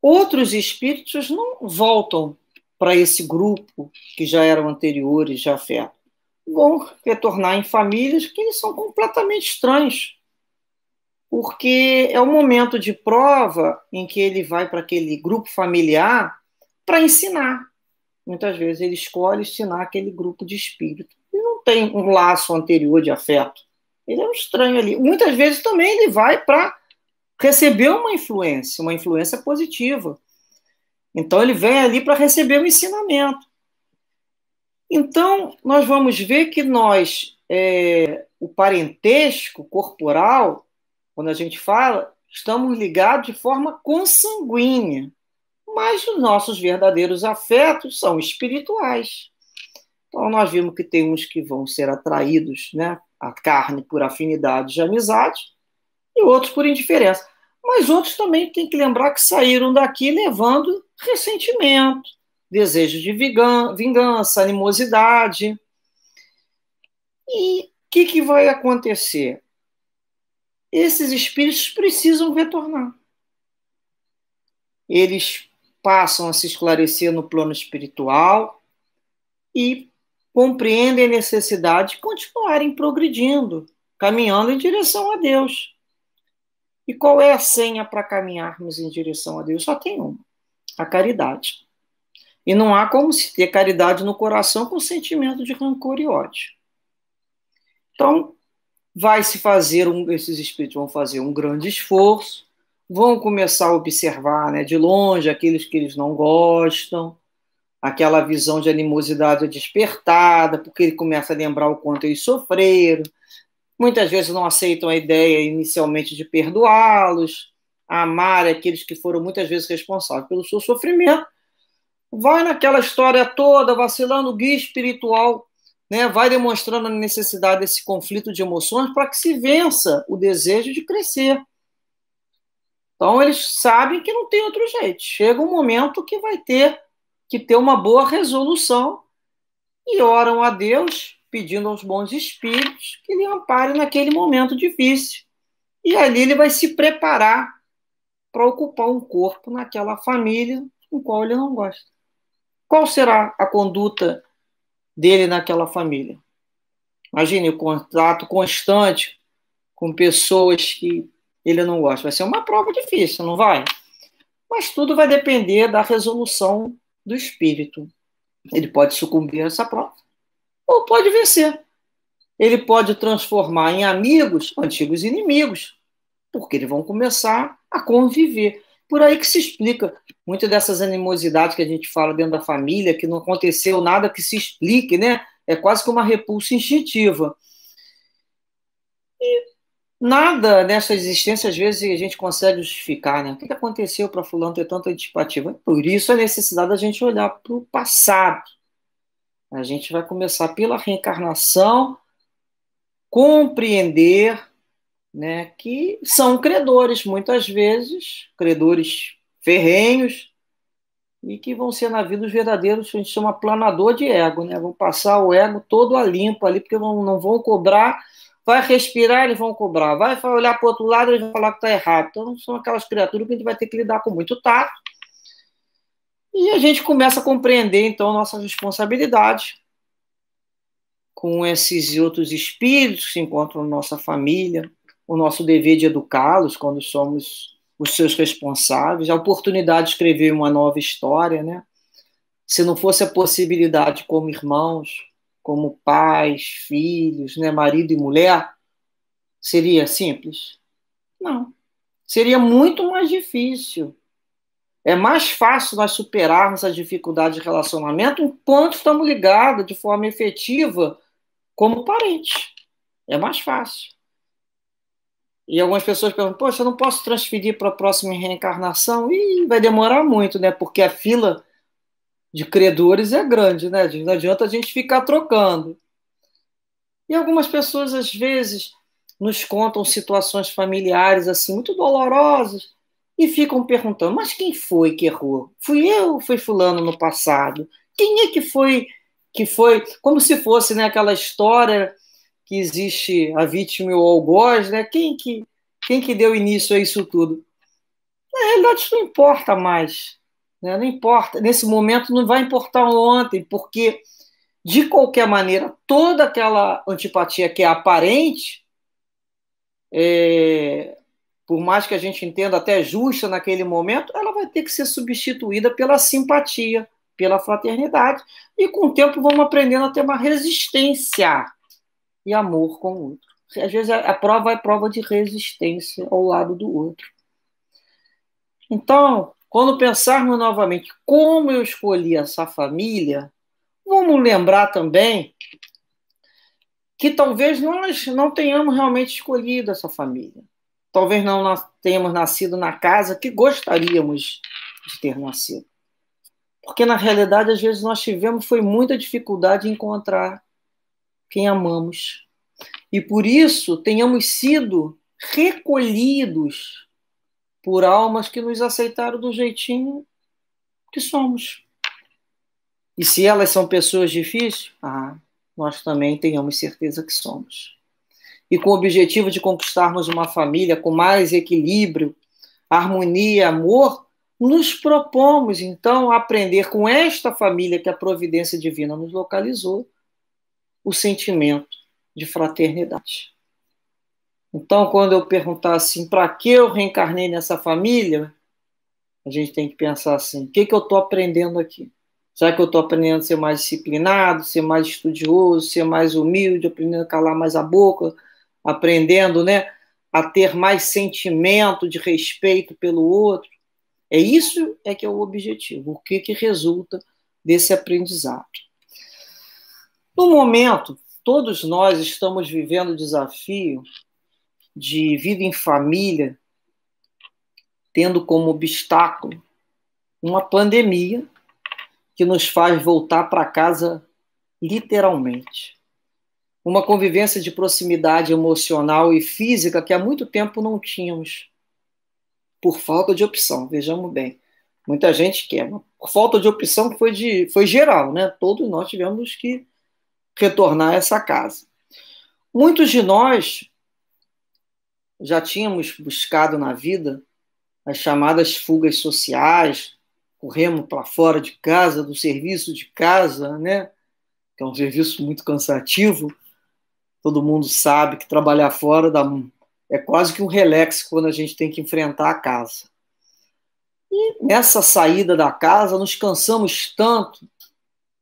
outros espíritos não voltam para esse grupo que já eram anteriores, já afeto. Vão retornar em famílias que são completamente estranhos porque é o momento de prova em que ele vai para aquele grupo familiar para ensinar. Muitas vezes ele escolhe ensinar aquele grupo de espírito. Ele não tem um laço anterior de afeto. Ele é um estranho ali. Muitas vezes também ele vai para receber uma influência, uma influência positiva. Então ele vem ali para receber um ensinamento. Então nós vamos ver que nós, é, o parentesco corporal, quando a gente fala, estamos ligados de forma consanguínea, mas os nossos verdadeiros afetos são espirituais. Então, nós vimos que tem uns que vão ser atraídos né, à carne por afinidade de amizade e outros por indiferença. Mas outros também têm que lembrar que saíram daqui levando ressentimento, desejo de vingança, animosidade. E o que, que vai acontecer? esses espíritos precisam retornar. Eles passam a se esclarecer no plano espiritual e compreendem a necessidade de continuarem progredindo, caminhando em direção a Deus. E qual é a senha para caminharmos em direção a Deus? Só tem uma: a caridade. E não há como se ter caridade no coração com sentimento de rancor e ódio. Então, vai se fazer um, esses espíritos vão fazer um grande esforço, vão começar a observar, né, de longe aqueles que eles não gostam, aquela visão de animosidade é despertada, porque ele começa a lembrar o quanto eles sofreram. Muitas vezes não aceitam a ideia inicialmente de perdoá-los, amar é aqueles que foram muitas vezes responsáveis pelo seu sofrimento. Vai naquela história toda, vacilando o guia espiritual né, vai demonstrando a necessidade desse conflito de emoções para que se vença o desejo de crescer. Então, eles sabem que não tem outro jeito. Chega um momento que vai ter que ter uma boa resolução e oram a Deus, pedindo aos bons espíritos que lhe amparem naquele momento difícil. E ali ele vai se preparar para ocupar um corpo naquela família com qual ele não gosta. Qual será a conduta dele naquela família. Imagine o contato constante com pessoas que ele não gosta. Vai ser uma prova difícil, não vai? Mas tudo vai depender da resolução do espírito. Ele pode sucumbir a essa prova ou pode vencer. Ele pode transformar em amigos antigos inimigos, porque eles vão começar a conviver. Por aí que se explica Muitas dessas animosidades que a gente fala dentro da família, que não aconteceu nada que se explique, né? É quase que uma repulsa instintiva. E nada nessa existência, às vezes, a gente consegue justificar, né? O que aconteceu para fulano ter tanta antipatia? Por isso a necessidade da gente olhar para o passado. A gente vai começar pela reencarnação, compreender né, que são credores, muitas vezes, credores ferrenhos e que vão ser na vida os verdadeiros, a gente chama planador de ego, né? Vão passar o ego todo a limpo ali, porque vão, não vão cobrar, vai respirar, eles vão cobrar, vai olhar para o outro lado, eles vão falar que está errado. Então, são aquelas criaturas que a gente vai ter que lidar com muito tato. E a gente começa a compreender, então, nossas responsabilidades com esses outros espíritos que se encontram na nossa família, o nosso dever de educá-los quando somos os seus responsáveis, a oportunidade de escrever uma nova história, né? Se não fosse a possibilidade, como irmãos, como pais, filhos, né, marido e mulher, seria simples? Não. Seria muito mais difícil. É mais fácil nós superarmos as dificuldades de relacionamento enquanto estamos ligados de forma efetiva como parentes. É mais fácil. E algumas pessoas perguntam, poxa, eu não posso transferir para a próxima reencarnação? E vai demorar muito, né? Porque a fila de credores é grande, né? Não adianta a gente ficar trocando. E algumas pessoas, às vezes, nos contam situações familiares assim muito dolorosas e ficam perguntando: mas quem foi que errou? Fui eu, ou foi fulano no passado? Quem é que foi que foi? Como se fosse né, aquela história que existe a vítima e o algoz, né? Quem que, quem que deu início a isso tudo? Na realidade, isso não importa mais. Né? Não importa. Nesse momento, não vai importar ontem, porque, de qualquer maneira, toda aquela antipatia que é aparente, é, por mais que a gente entenda até justa naquele momento, ela vai ter que ser substituída pela simpatia, pela fraternidade. E, com o tempo, vamos aprendendo a ter uma resistência e amor com o outro. Às vezes a prova é prova de resistência ao lado do outro. Então, quando pensarmos novamente como eu escolhi essa família, vamos lembrar também que talvez nós não tenhamos realmente escolhido essa família. Talvez não tenhamos nascido na casa que gostaríamos de ter nascido. Porque, na realidade, às vezes nós tivemos foi muita dificuldade em encontrar quem amamos. E por isso tenhamos sido recolhidos por almas que nos aceitaram do jeitinho que somos. E se elas são pessoas difíceis, ah, nós também tenhamos certeza que somos. E com o objetivo de conquistarmos uma família com mais equilíbrio, harmonia, amor, nos propomos então aprender com esta família que a providência divina nos localizou o sentimento de fraternidade. Então, quando eu perguntar assim, para que eu reencarnei nessa família? A gente tem que pensar assim: o que, que eu estou aprendendo aqui? Será que eu estou aprendendo a ser mais disciplinado, ser mais estudioso, ser mais humilde, aprendendo a calar mais a boca, aprendendo né, a ter mais sentimento de respeito pelo outro? É isso é que é o objetivo, o que, que resulta desse aprendizado. No momento, todos nós estamos vivendo o desafio de vida em família, tendo como obstáculo uma pandemia que nos faz voltar para casa literalmente. Uma convivência de proximidade emocional e física que há muito tempo não tínhamos, por falta de opção, vejamos bem. Muita gente quer, por falta de opção foi, de, foi geral, né? Todos nós tivemos que retornar a essa casa. Muitos de nós já tínhamos buscado na vida as chamadas fugas sociais, corremos para fora de casa, do serviço de casa, né? Que é um serviço muito cansativo. Todo mundo sabe que trabalhar fora dá, é quase que um relax quando a gente tem que enfrentar a casa. E nessa saída da casa, nos cansamos tanto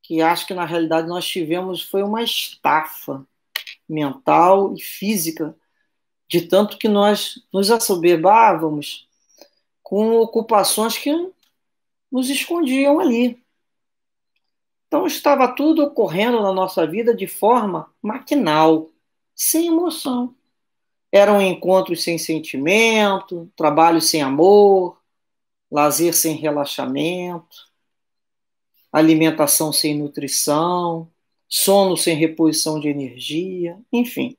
que acho que na realidade nós tivemos foi uma estafa mental e física, de tanto que nós nos assoberbávamos com ocupações que nos escondiam ali. Então estava tudo ocorrendo na nossa vida de forma maquinal, sem emoção. Eram encontros sem sentimento, trabalho sem amor, lazer sem relaxamento alimentação sem nutrição, sono sem reposição de energia, enfim.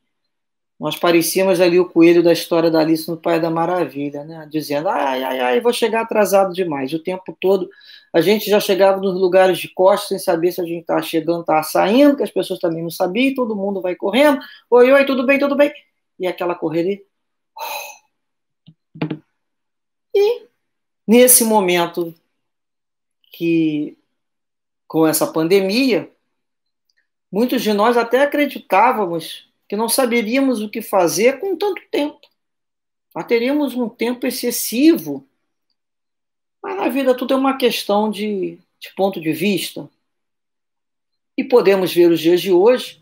Nós parecíamos ali o coelho da história da Alice no pai da Maravilha, né? dizendo, ai, ai, ai, vou chegar atrasado demais. O tempo todo a gente já chegava nos lugares de costas sem saber se a gente estava chegando, estava saindo, que as pessoas também não sabiam, todo mundo vai correndo, oi, oi, tudo bem, tudo bem. E aquela correria. E nesse momento que com essa pandemia, muitos de nós até acreditávamos que não saberíamos o que fazer com tanto tempo. Nós teríamos um tempo excessivo. Mas na vida tudo é uma questão de, de ponto de vista. E podemos ver os dias de hoje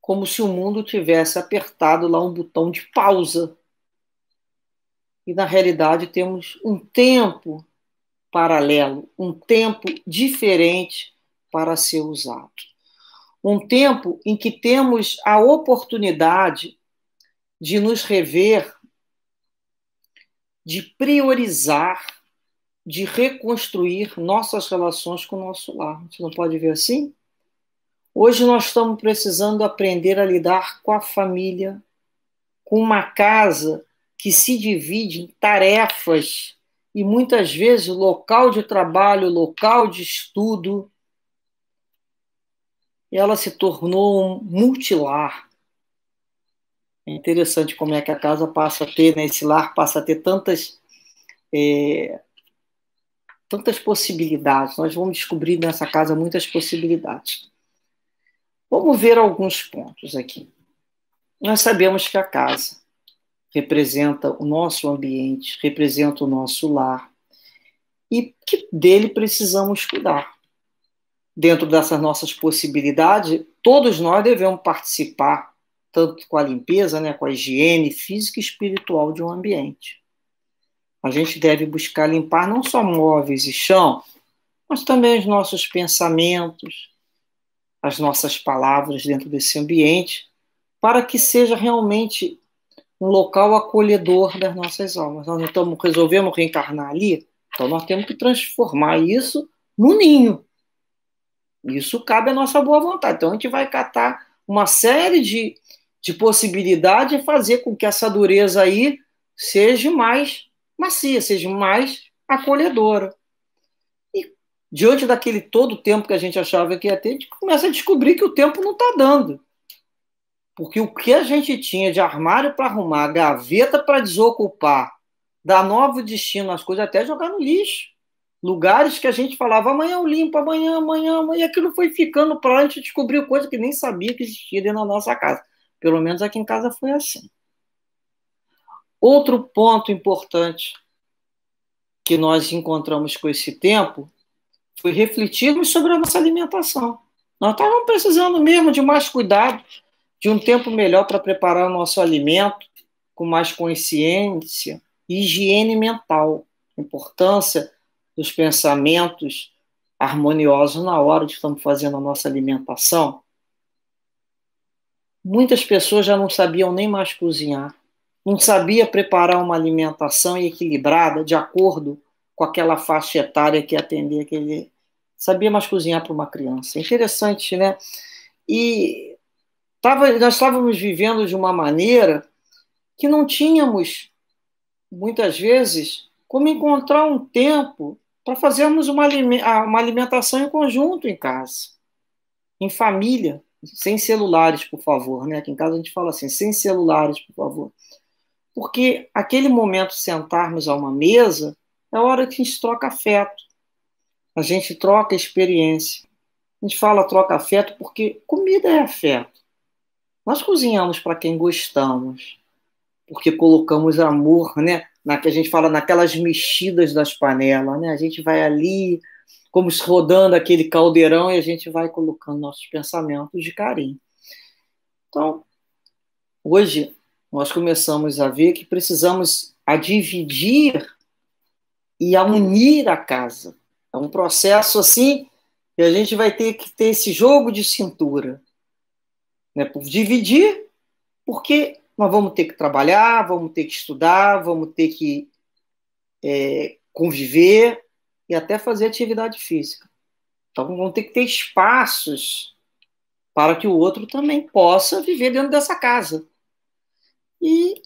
como se o mundo tivesse apertado lá um botão de pausa. E na realidade temos um tempo paralelo, um tempo diferente para ser usado. Um tempo em que temos a oportunidade de nos rever, de priorizar, de reconstruir nossas relações com o nosso lar. Você não pode ver assim? Hoje nós estamos precisando aprender a lidar com a família, com uma casa que se divide em tarefas e muitas vezes o local de trabalho, o local de estudo, ela se tornou um multilar. É interessante como é que a casa passa a ter, né, esse lar passa a ter tantas, é, tantas possibilidades. Nós vamos descobrir nessa casa muitas possibilidades. Vamos ver alguns pontos aqui. Nós sabemos que a casa representa o nosso ambiente, representa o nosso lar e que dele precisamos cuidar. Dentro dessas nossas possibilidades, todos nós devemos participar, tanto com a limpeza, né, com a higiene física e espiritual de um ambiente. A gente deve buscar limpar não só móveis e chão, mas também os nossos pensamentos, as nossas palavras dentro desse ambiente, para que seja realmente um local acolhedor das nossas almas. Nós não estamos, resolvemos reencarnar ali, então nós temos que transformar isso no ninho. Isso cabe à nossa boa vontade. Então a gente vai catar uma série de, de possibilidades e fazer com que essa dureza aí seja mais macia, seja mais acolhedora. E diante daquele todo tempo que a gente achava que ia ter, a gente começa a descobrir que o tempo não está dando. Porque o que a gente tinha de armário para arrumar, gaveta para desocupar, dar novo destino às coisas, até jogar no lixo. Lugares que a gente falava, amanhã eu limpo, amanhã, amanhã, amanhã, e aquilo foi ficando para a gente descobrir coisa que nem sabia que existia dentro da nossa casa. Pelo menos aqui em casa foi assim. Outro ponto importante que nós encontramos com esse tempo foi refletirmos sobre a nossa alimentação. Nós estávamos precisando mesmo de mais cuidado de um tempo melhor para preparar o nosso alimento com mais consciência e higiene mental, importância dos pensamentos harmoniosos na hora de estamos fazendo a nossa alimentação. Muitas pessoas já não sabiam nem mais cozinhar, não sabia preparar uma alimentação equilibrada de acordo com aquela faixa etária que atender aquele, sabia mais cozinhar para uma criança. Interessante, né? E tava, nós estávamos vivendo de uma maneira que não tínhamos, muitas vezes, como encontrar um tempo para fazermos uma, ah, uma alimentação em conjunto em casa, em família, sem celulares, por favor. Né? Aqui em casa a gente fala assim, sem celulares, por favor. Porque aquele momento sentarmos a uma mesa é a hora que a gente troca afeto, a gente troca experiência. A gente fala troca afeto porque comida é afeto. Nós cozinhamos para quem gostamos, porque colocamos amor, né? Na que a gente fala naquelas mexidas das panelas, né? A gente vai ali, como se rodando aquele caldeirão e a gente vai colocando nossos pensamentos de carinho. Então, hoje nós começamos a ver que precisamos a dividir e a unir a casa. É um processo assim e a gente vai ter que ter esse jogo de cintura. Né? Por dividir, porque nós vamos ter que trabalhar, vamos ter que estudar, vamos ter que é, conviver e até fazer atividade física. Então, vão ter que ter espaços para que o outro também possa viver dentro dessa casa. E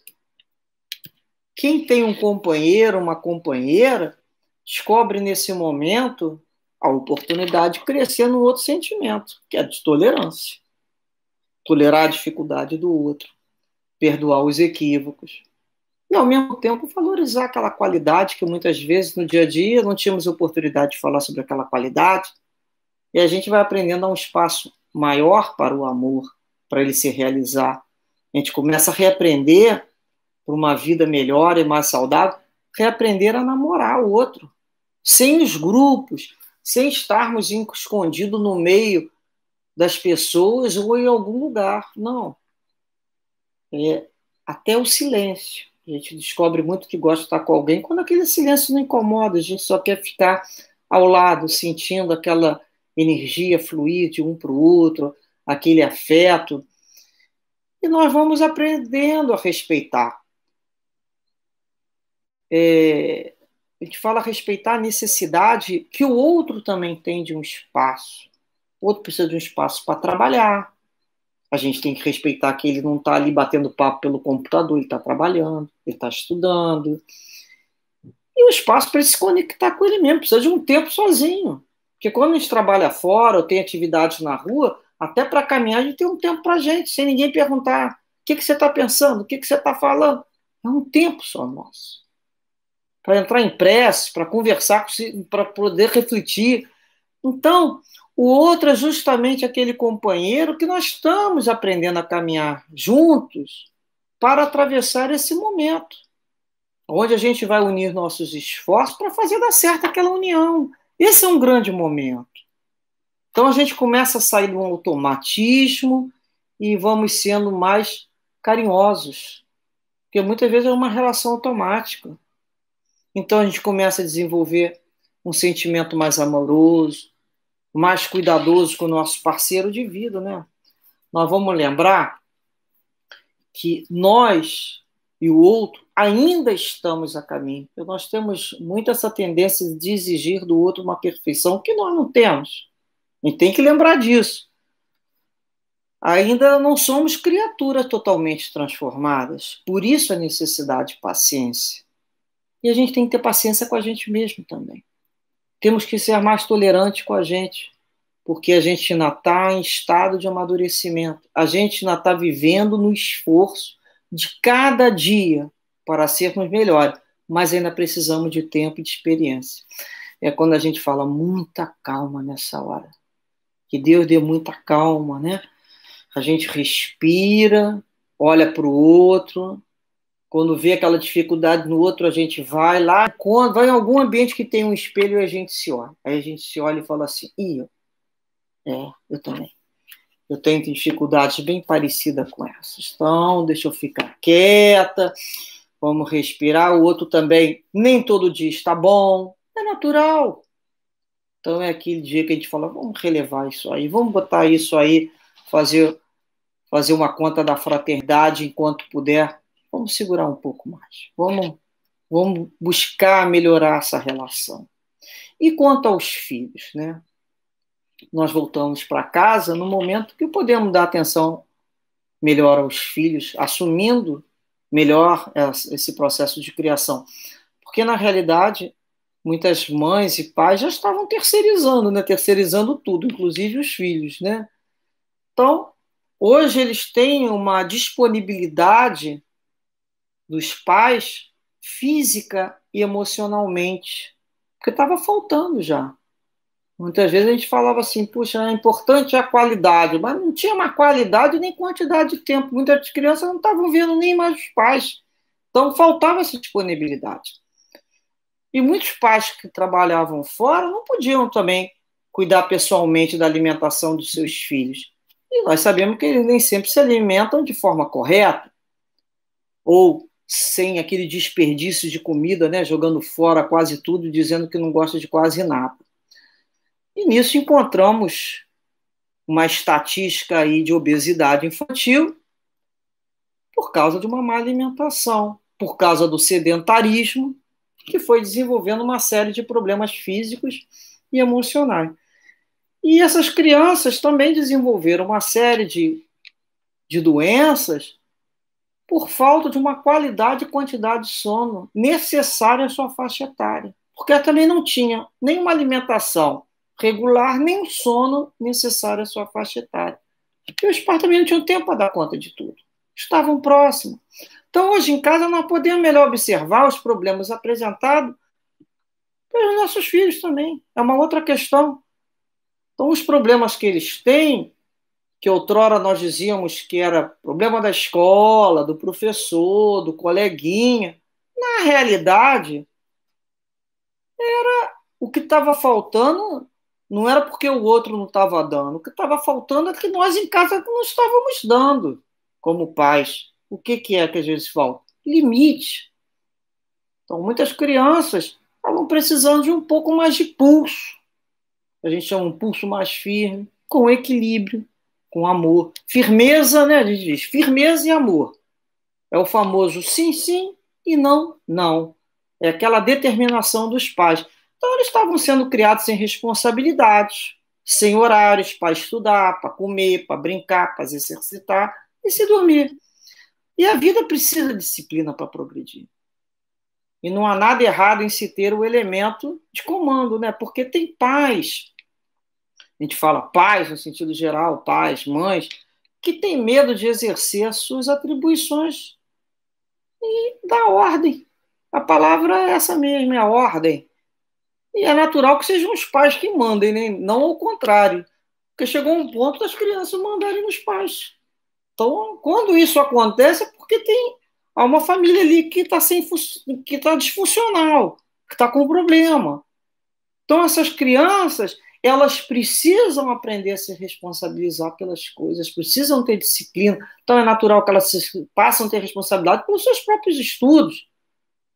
quem tem um companheiro, uma companheira, descobre nesse momento a oportunidade de crescer no outro sentimento, que é a de tolerância tolerar a dificuldade do outro, perdoar os equívocos. E, ao mesmo tempo, valorizar aquela qualidade que muitas vezes no dia a dia não tínhamos oportunidade de falar sobre aquela qualidade. E a gente vai aprendendo a um espaço maior para o amor, para ele se realizar. A gente começa a reaprender por uma vida melhor e mais saudável, reaprender a namorar o outro, sem os grupos, sem estarmos escondidos no meio das pessoas ou em algum lugar. Não. É, até o silêncio. A gente descobre muito que gosta de estar com alguém quando aquele silêncio não incomoda, a gente só quer ficar ao lado, sentindo aquela energia fluir de um para o outro, aquele afeto. E nós vamos aprendendo a respeitar. É, a gente fala respeitar a necessidade que o outro também tem de um espaço o outro precisa de um espaço para trabalhar. A gente tem que respeitar que ele não está ali batendo papo pelo computador, ele está trabalhando, ele está estudando. E o espaço para se conectar com ele mesmo, precisa de um tempo sozinho. Porque quando a gente trabalha fora ou tem atividades na rua, até para caminhar a gente tem um tempo para a gente, sem ninguém perguntar o que, que você está pensando, o que, que você está falando. É um tempo só nosso. Para entrar em prece, para conversar, para poder refletir. Então, o outro é justamente aquele companheiro que nós estamos aprendendo a caminhar juntos para atravessar esse momento, onde a gente vai unir nossos esforços para fazer dar certo aquela união. Esse é um grande momento. Então a gente começa a sair do automatismo e vamos sendo mais carinhosos, porque muitas vezes é uma relação automática. Então a gente começa a desenvolver um sentimento mais amoroso, mais cuidadosos com o nosso parceiro de vida, né? Nós vamos lembrar que nós e o outro ainda estamos a caminho. Nós temos muito essa tendência de exigir do outro uma perfeição que nós não temos. E tem que lembrar disso. Ainda não somos criaturas totalmente transformadas. Por isso a necessidade de paciência. E a gente tem que ter paciência com a gente mesmo também temos que ser mais tolerantes com a gente, porque a gente ainda está em estado de amadurecimento, a gente ainda está vivendo no esforço de cada dia para sermos melhores, mas ainda precisamos de tempo e de experiência. É quando a gente fala muita calma nessa hora. Que Deus dê muita calma, né? A gente respira, olha para o outro, quando vê aquela dificuldade no outro, a gente vai lá, vai em algum ambiente que tem um espelho e a gente se olha. Aí a gente se olha e fala assim: e eu? É, eu também. Eu tenho dificuldades bem parecidas com essas. Então, deixa eu ficar quieta, vamos respirar. O outro também, nem todo dia está bom. É natural. Então, é aquele dia que a gente fala: vamos relevar isso aí, vamos botar isso aí, fazer, fazer uma conta da fraternidade enquanto puder Vamos segurar um pouco mais. Vamos, vamos buscar melhorar essa relação. E quanto aos filhos, né? Nós voltamos para casa no momento que podemos dar atenção melhor aos filhos, assumindo melhor esse processo de criação. Porque, na realidade, muitas mães e pais já estavam terceirizando, né? terceirizando tudo, inclusive os filhos. Né? Então, hoje eles têm uma disponibilidade dos pais física e emocionalmente, porque estava faltando já. Muitas vezes a gente falava assim, puxa, é importante a qualidade, mas não tinha uma qualidade nem quantidade de tempo. Muitas crianças não estavam vendo nem mais os pais. Então faltava essa disponibilidade. E muitos pais que trabalhavam fora não podiam também cuidar pessoalmente da alimentação dos seus filhos. E nós sabemos que eles nem sempre se alimentam de forma correta. Ou sem aquele desperdício de comida, né, jogando fora quase tudo, dizendo que não gosta de quase nada. E nisso encontramos uma estatística aí de obesidade infantil por causa de uma má alimentação, por causa do sedentarismo, que foi desenvolvendo uma série de problemas físicos e emocionais. E essas crianças também desenvolveram uma série de, de doenças por falta de uma qualidade e quantidade de sono necessária à sua faixa etária, porque ela também não tinha nenhuma alimentação regular, nem sono necessário à sua faixa etária. E os pais também não tinham tempo para dar conta de tudo, estavam próximos. Então, hoje em casa, nós podemos melhor observar os problemas apresentados pelos nossos filhos também. É uma outra questão. Então, os problemas que eles têm que outrora nós dizíamos que era problema da escola, do professor, do coleguinha, na realidade, era o que estava faltando, não era porque o outro não estava dando, o que estava faltando é que nós em casa não estávamos dando como pais. O que, que é que às vezes falta? Limite. Então, muitas crianças estavam precisando de um pouco mais de pulso. A gente chama um pulso mais firme, com equilíbrio, com amor. Firmeza, né? A gente diz firmeza e amor. É o famoso sim, sim e não, não. É aquela determinação dos pais. Então, eles estavam sendo criados sem responsabilidades, sem horários para estudar, para comer, para brincar, para se exercitar e se dormir. E a vida precisa de disciplina para progredir. E não há nada errado em se ter o elemento de comando, né? Porque tem pais a gente fala pais no sentido geral, pais, mães, que têm medo de exercer suas atribuições e da ordem. A palavra é essa mesma, é a ordem. E é natural que sejam os pais que mandem, né? não ao contrário. Porque chegou um ponto das crianças mandarem nos pais. Então, quando isso acontece, é porque tem uma família ali que está que tá disfuncional, que está com problema. Então, essas crianças, elas precisam aprender a se responsabilizar pelas coisas, precisam ter disciplina. Então é natural que elas passem a ter responsabilidade pelos seus próprios estudos,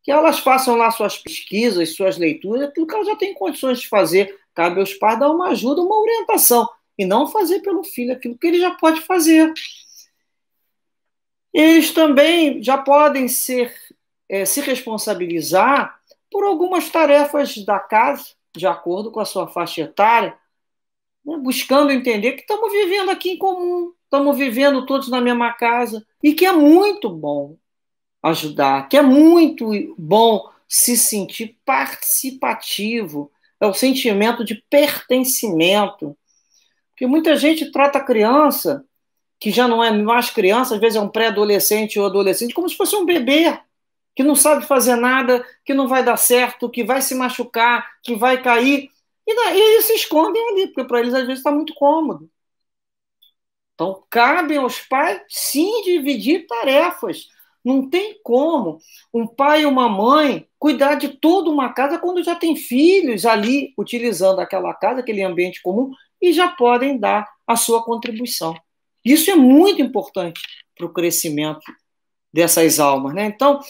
que elas façam lá suas pesquisas, suas leituras, aquilo que elas já têm condições de fazer. Cabe aos pais dar uma ajuda, uma orientação, e não fazer pelo filho aquilo que ele já pode fazer. Eles também já podem ser, é, se responsabilizar por algumas tarefas da casa de acordo com a sua faixa etária, né, buscando entender que estamos vivendo aqui em comum, estamos vivendo todos na mesma casa e que é muito bom ajudar, que é muito bom se sentir participativo, é o sentimento de pertencimento. Porque muita gente trata a criança, que já não é mais criança, às vezes é um pré-adolescente ou adolescente, como se fosse um bebê que não sabe fazer nada, que não vai dar certo, que vai se machucar, que vai cair. E daí eles se escondem ali, porque para eles às vezes está muito cômodo. Então, cabem aos pais sim dividir tarefas. Não tem como um pai e uma mãe cuidar de toda uma casa quando já tem filhos ali utilizando aquela casa, aquele ambiente comum, e já podem dar a sua contribuição. Isso é muito importante para o crescimento dessas almas. Né? Então,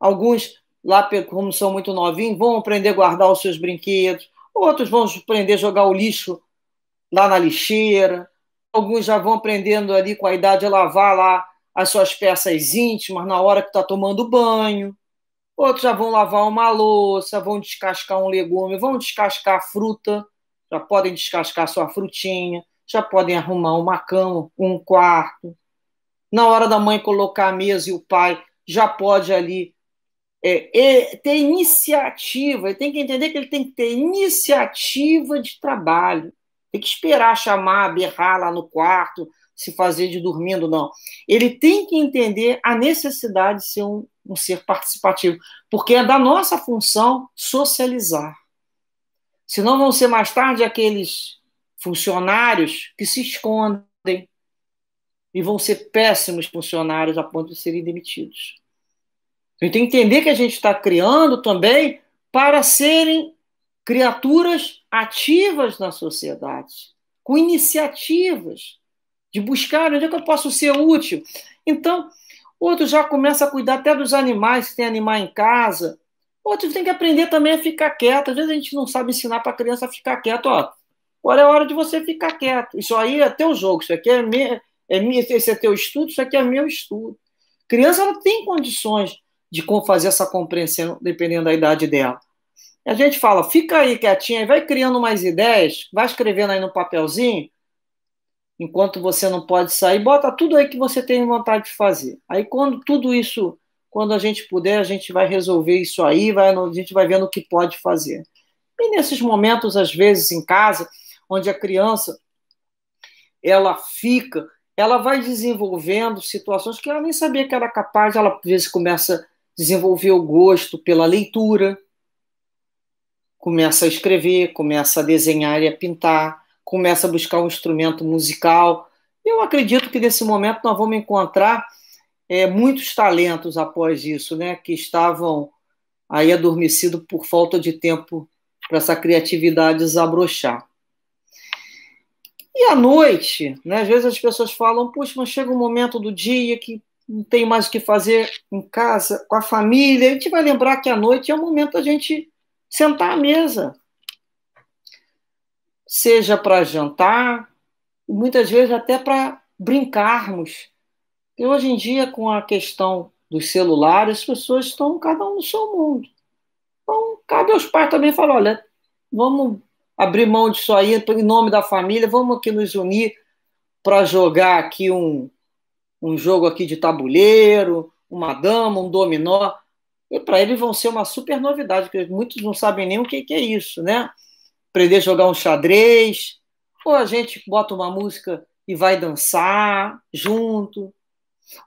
Alguns, lá como são muito novinhos, vão aprender a guardar os seus brinquedos. Outros vão aprender a jogar o lixo lá na lixeira. Alguns já vão aprendendo ali com a idade a lavar lá as suas peças íntimas na hora que está tomando banho. Outros já vão lavar uma louça, vão descascar um legume, vão descascar a fruta, já podem descascar sua frutinha, já podem arrumar uma cama, um quarto. Na hora da mãe colocar a mesa e o pai já pode ali é, é, ter iniciativa, ele tem que entender que ele tem que ter iniciativa de trabalho. Tem que esperar chamar, berrar lá no quarto, se fazer de dormindo, não. Ele tem que entender a necessidade de ser um, um ser participativo, porque é da nossa função socializar. Senão vão ser mais tarde aqueles funcionários que se escondem e vão ser péssimos funcionários a ponto de serem demitidos. A gente tem que entender que a gente está criando também para serem criaturas ativas na sociedade, com iniciativas, de buscar onde é que eu posso ser útil. Então, outros já começa a cuidar até dos animais, se tem animal em casa. Outros têm que aprender também a ficar quieto. Às vezes a gente não sabe ensinar para a criança a ficar quieto. Ó, agora é hora de você ficar quieto. Isso aí é teu jogo, isso aqui é, me, é, esse é teu estudo, isso aqui é meu estudo. Criança ela tem condições de como fazer essa compreensão dependendo da idade dela. A gente fala, fica aí quietinha, vai criando mais ideias, vai escrevendo aí no papelzinho, enquanto você não pode sair, bota tudo aí que você tem vontade de fazer. Aí quando tudo isso, quando a gente puder, a gente vai resolver isso aí, vai, a gente vai vendo o que pode fazer. E nesses momentos, às vezes, em casa, onde a criança ela fica, ela vai desenvolvendo situações que ela nem sabia que era capaz, ela às vezes começa a desenvolveu gosto pela leitura, começa a escrever, começa a desenhar e a pintar, começa a buscar um instrumento musical. Eu acredito que nesse momento nós vamos encontrar é, muitos talentos após isso, né, que estavam aí adormecidos por falta de tempo para essa criatividade desabrochar. E à noite, né, às vezes as pessoas falam, puxa, mas chega um momento do dia que não tem mais o que fazer em casa, com a família, a gente vai lembrar que a noite é o momento da gente sentar à mesa. Seja para jantar, muitas vezes até para brincarmos. E hoje em dia, com a questão dos celulares, as pessoas estão cada um no seu mundo. Então, cabe aos pais também falar: olha, vamos abrir mão disso aí em nome da família, vamos aqui nos unir para jogar aqui um um jogo aqui de tabuleiro, uma dama, um dominó. E para eles vão ser uma super novidade, porque muitos não sabem nem o que, que é isso, né? Aprender a jogar um xadrez, ou a gente bota uma música e vai dançar junto,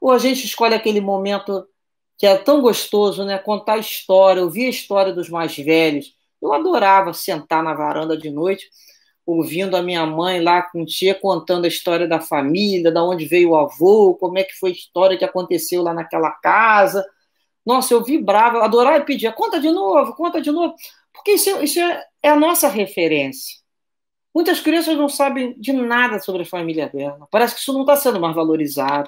ou a gente escolhe aquele momento que é tão gostoso, né? Contar história, ouvir a história dos mais velhos. Eu adorava sentar na varanda de noite ouvindo a minha mãe lá com tia contando a história da família, da onde veio o avô, como é que foi a história que aconteceu lá naquela casa. Nossa, eu vibrava, eu adorava e pedia, conta de novo, conta de novo, porque isso, é, isso é, é a nossa referência. Muitas crianças não sabem de nada sobre a família dela. Parece que isso não está sendo mais valorizado.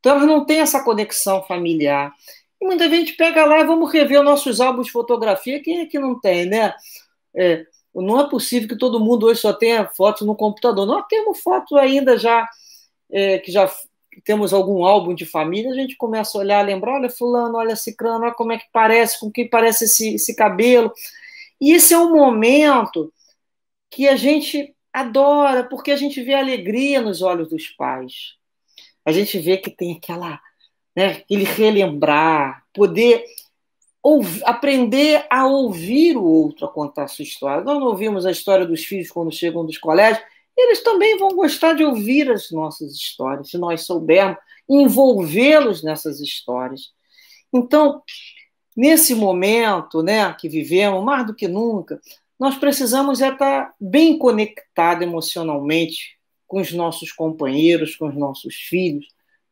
Então elas não têm essa conexão familiar. E muita gente pega lá e vamos rever nossos álbuns de fotografia. Quem é que não tem, né? É, não é possível que todo mundo hoje só tenha fotos no computador. Nós temos fotos ainda já é, que já temos algum álbum de família, a gente começa a olhar, lembrar, olha fulano, olha ciclano, olha como é que parece, com quem parece esse, esse cabelo. E esse é um momento que a gente adora, porque a gente vê a alegria nos olhos dos pais. A gente vê que tem aquela, né, ele relembrar, poder ouvir, aprender a ouvir o outro a contar a sua história. Nós não ouvimos a história dos filhos quando chegam dos colégios, eles também vão gostar de ouvir as nossas histórias, se nós soubermos envolvê-los nessas histórias. Então, nesse momento né, que vivemos, mais do que nunca, nós precisamos é estar bem conectados emocionalmente com os nossos companheiros, com os nossos filhos,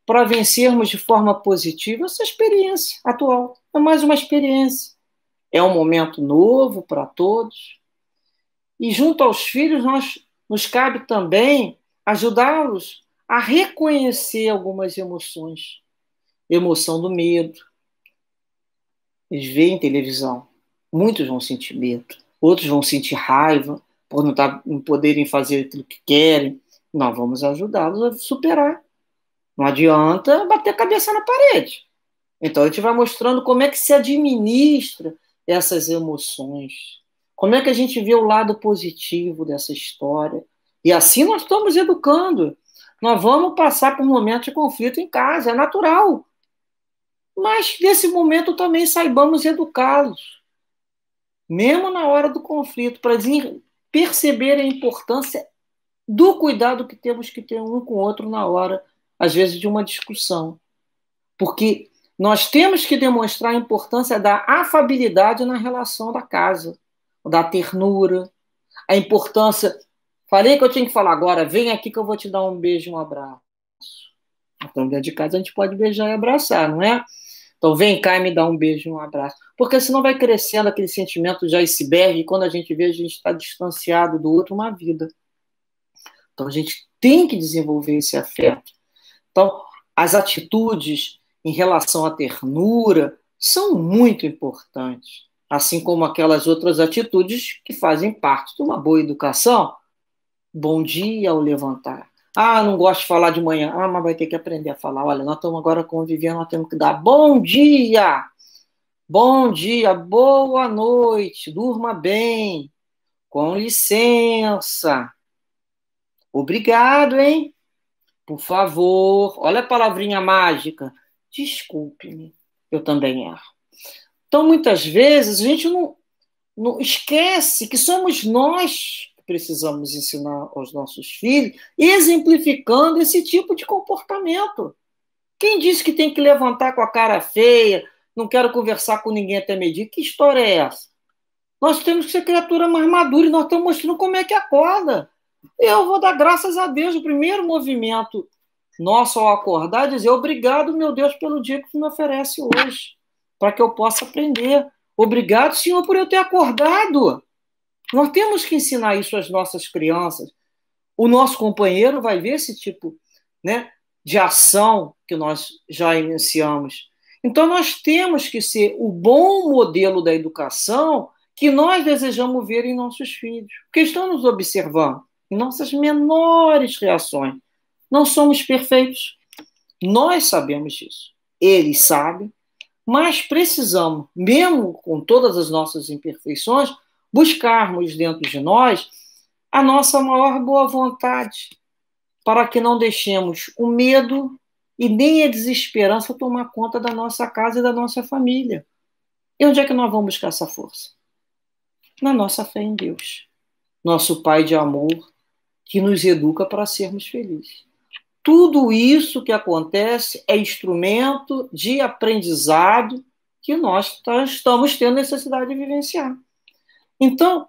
para vencermos de forma positiva essa experiência atual. É mais uma experiência. É um momento novo para todos. E junto aos filhos, nós nos cabe também ajudá-los a reconhecer algumas emoções. Emoção do medo. Eles veem televisão. Muitos vão sentir medo. Outros vão sentir raiva por não, tá, não poderem fazer aquilo que querem. Nós vamos ajudá-los a superar não adianta bater a cabeça na parede. Então a gente vai mostrando como é que se administra essas emoções, como é que a gente vê o lado positivo dessa história. E assim nós estamos educando. Nós vamos passar por um momento de conflito em casa, é natural. Mas nesse momento também saibamos educá-los, mesmo na hora do conflito, para perceber a importância do cuidado que temos que ter um com o outro na hora às vezes, de uma discussão. Porque nós temos que demonstrar a importância da afabilidade na relação da casa, da ternura, a importância. Falei que eu tinha que falar agora, vem aqui que eu vou te dar um beijo, um abraço. Então, dentro de casa, a gente pode beijar e abraçar, não é? Então, vem cá e me dá um beijo, um abraço. Porque senão vai crescendo aquele sentimento de iceberg, e quando a gente vê, a gente está distanciado do outro uma vida. Então, a gente tem que desenvolver esse afeto. Então, as atitudes em relação à ternura são muito importantes, assim como aquelas outras atitudes que fazem parte de uma boa educação. Bom dia ao levantar. Ah, não gosto de falar de manhã. Ah, mas vai ter que aprender a falar. Olha, nós estamos agora convivendo, nós temos que dar bom dia. Bom dia, boa noite, durma bem, com licença. Obrigado, hein? Por favor, olha a palavrinha mágica. Desculpe-me, eu também erro. Então, muitas vezes, a gente não, não esquece que somos nós que precisamos ensinar aos nossos filhos, exemplificando esse tipo de comportamento. Quem disse que tem que levantar com a cara feia, não quero conversar com ninguém até medir? Que história é essa? Nós temos que ser criatura mais madura e nós estamos mostrando como é que acorda. Eu vou dar graças a Deus. O primeiro movimento nosso ao acordar é dizer obrigado, meu Deus, pelo dia que me oferece hoje, para que eu possa aprender. Obrigado, Senhor, por eu ter acordado. Nós temos que ensinar isso às nossas crianças. O nosso companheiro vai ver esse tipo né, de ação que nós já iniciamos. Então, nós temos que ser o bom modelo da educação que nós desejamos ver em nossos filhos, porque estão nos observando em nossas menores reações. Não somos perfeitos. Nós sabemos disso. Ele sabe. mas precisamos, mesmo com todas as nossas imperfeições, buscarmos dentro de nós a nossa maior boa vontade, para que não deixemos o medo e nem a desesperança tomar conta da nossa casa e da nossa família. E onde é que nós vamos buscar essa força? Na nossa fé em Deus, nosso Pai de amor, que nos educa para sermos felizes. Tudo isso que acontece é instrumento de aprendizado que nós estamos tendo necessidade de vivenciar. Então,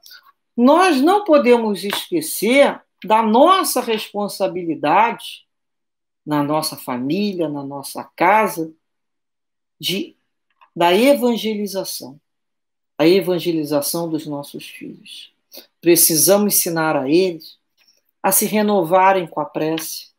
nós não podemos esquecer da nossa responsabilidade na nossa família, na nossa casa, de da evangelização, a evangelização dos nossos filhos. Precisamos ensinar a eles a se renovarem com a prece,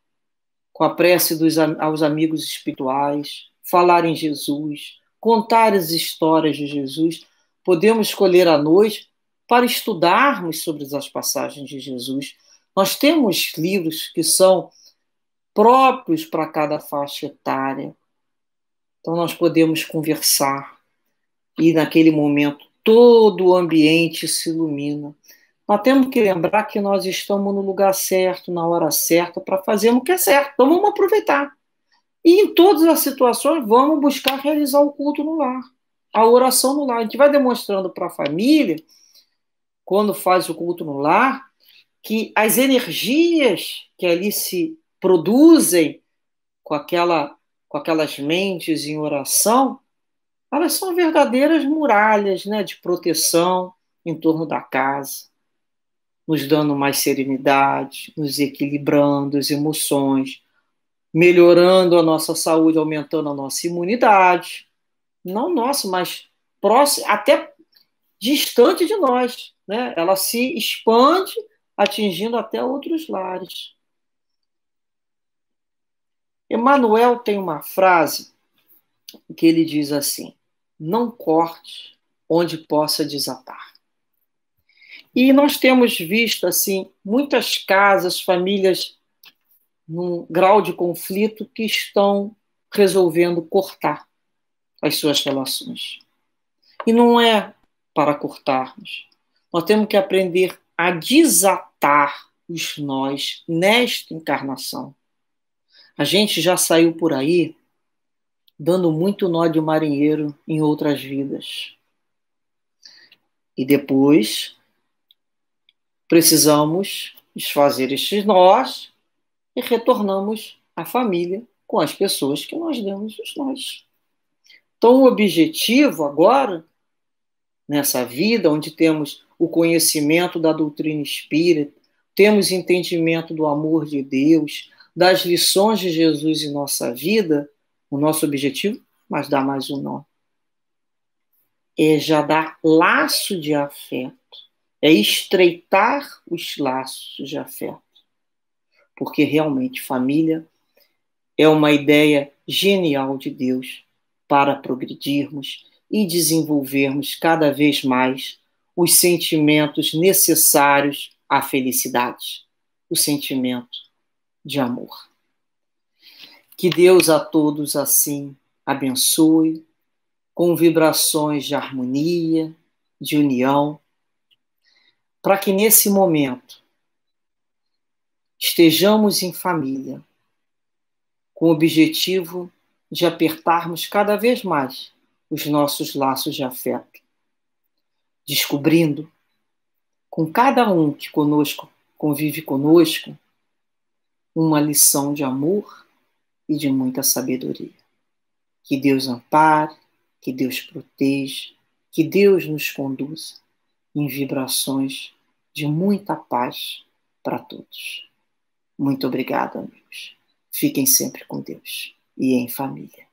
com a prece dos, aos amigos espirituais, falar em Jesus, contar as histórias de Jesus. Podemos escolher a noite para estudarmos sobre as passagens de Jesus. Nós temos livros que são próprios para cada faixa etária. Então nós podemos conversar e naquele momento todo o ambiente se ilumina. Nós temos que lembrar que nós estamos no lugar certo, na hora certa, para fazermos o que é certo. Então vamos aproveitar. E em todas as situações, vamos buscar realizar o culto no lar, a oração no lar. A gente vai demonstrando para a família, quando faz o culto no lar, que as energias que ali se produzem com, aquela, com aquelas mentes em oração, elas são verdadeiras muralhas né, de proteção em torno da casa nos dando mais serenidade, nos equilibrando as emoções, melhorando a nossa saúde, aumentando a nossa imunidade. Não nossa, mas próximo, até distante de nós. Né? Ela se expande, atingindo até outros lares. Emmanuel tem uma frase que ele diz assim: não corte onde possa desatar. E nós temos visto assim muitas casas, famílias num grau de conflito que estão resolvendo cortar as suas relações. E não é para cortarmos. Nós temos que aprender a desatar os nós nesta encarnação. A gente já saiu por aí dando muito nó de marinheiro em outras vidas. E depois Precisamos desfazer estes nós e retornamos à família com as pessoas que nós demos os nós. Então, o objetivo agora, nessa vida, onde temos o conhecimento da doutrina espírita, temos entendimento do amor de Deus, das lições de Jesus em nossa vida, o nosso objetivo, mas dá mais um nó, é já dar laço de afeto é estreitar os laços de afeto. Porque realmente família é uma ideia genial de Deus para progredirmos e desenvolvermos cada vez mais os sentimentos necessários à felicidade, o sentimento de amor. Que Deus a todos assim abençoe, com vibrações de harmonia, de união para que nesse momento estejamos em família, com o objetivo de apertarmos cada vez mais os nossos laços de afeto, descobrindo com cada um que conosco convive conosco uma lição de amor e de muita sabedoria. Que Deus ampare, que Deus proteja, que Deus nos conduza em vibrações de muita paz para todos. Muito obrigado, amigos. Fiquem sempre com Deus e em família.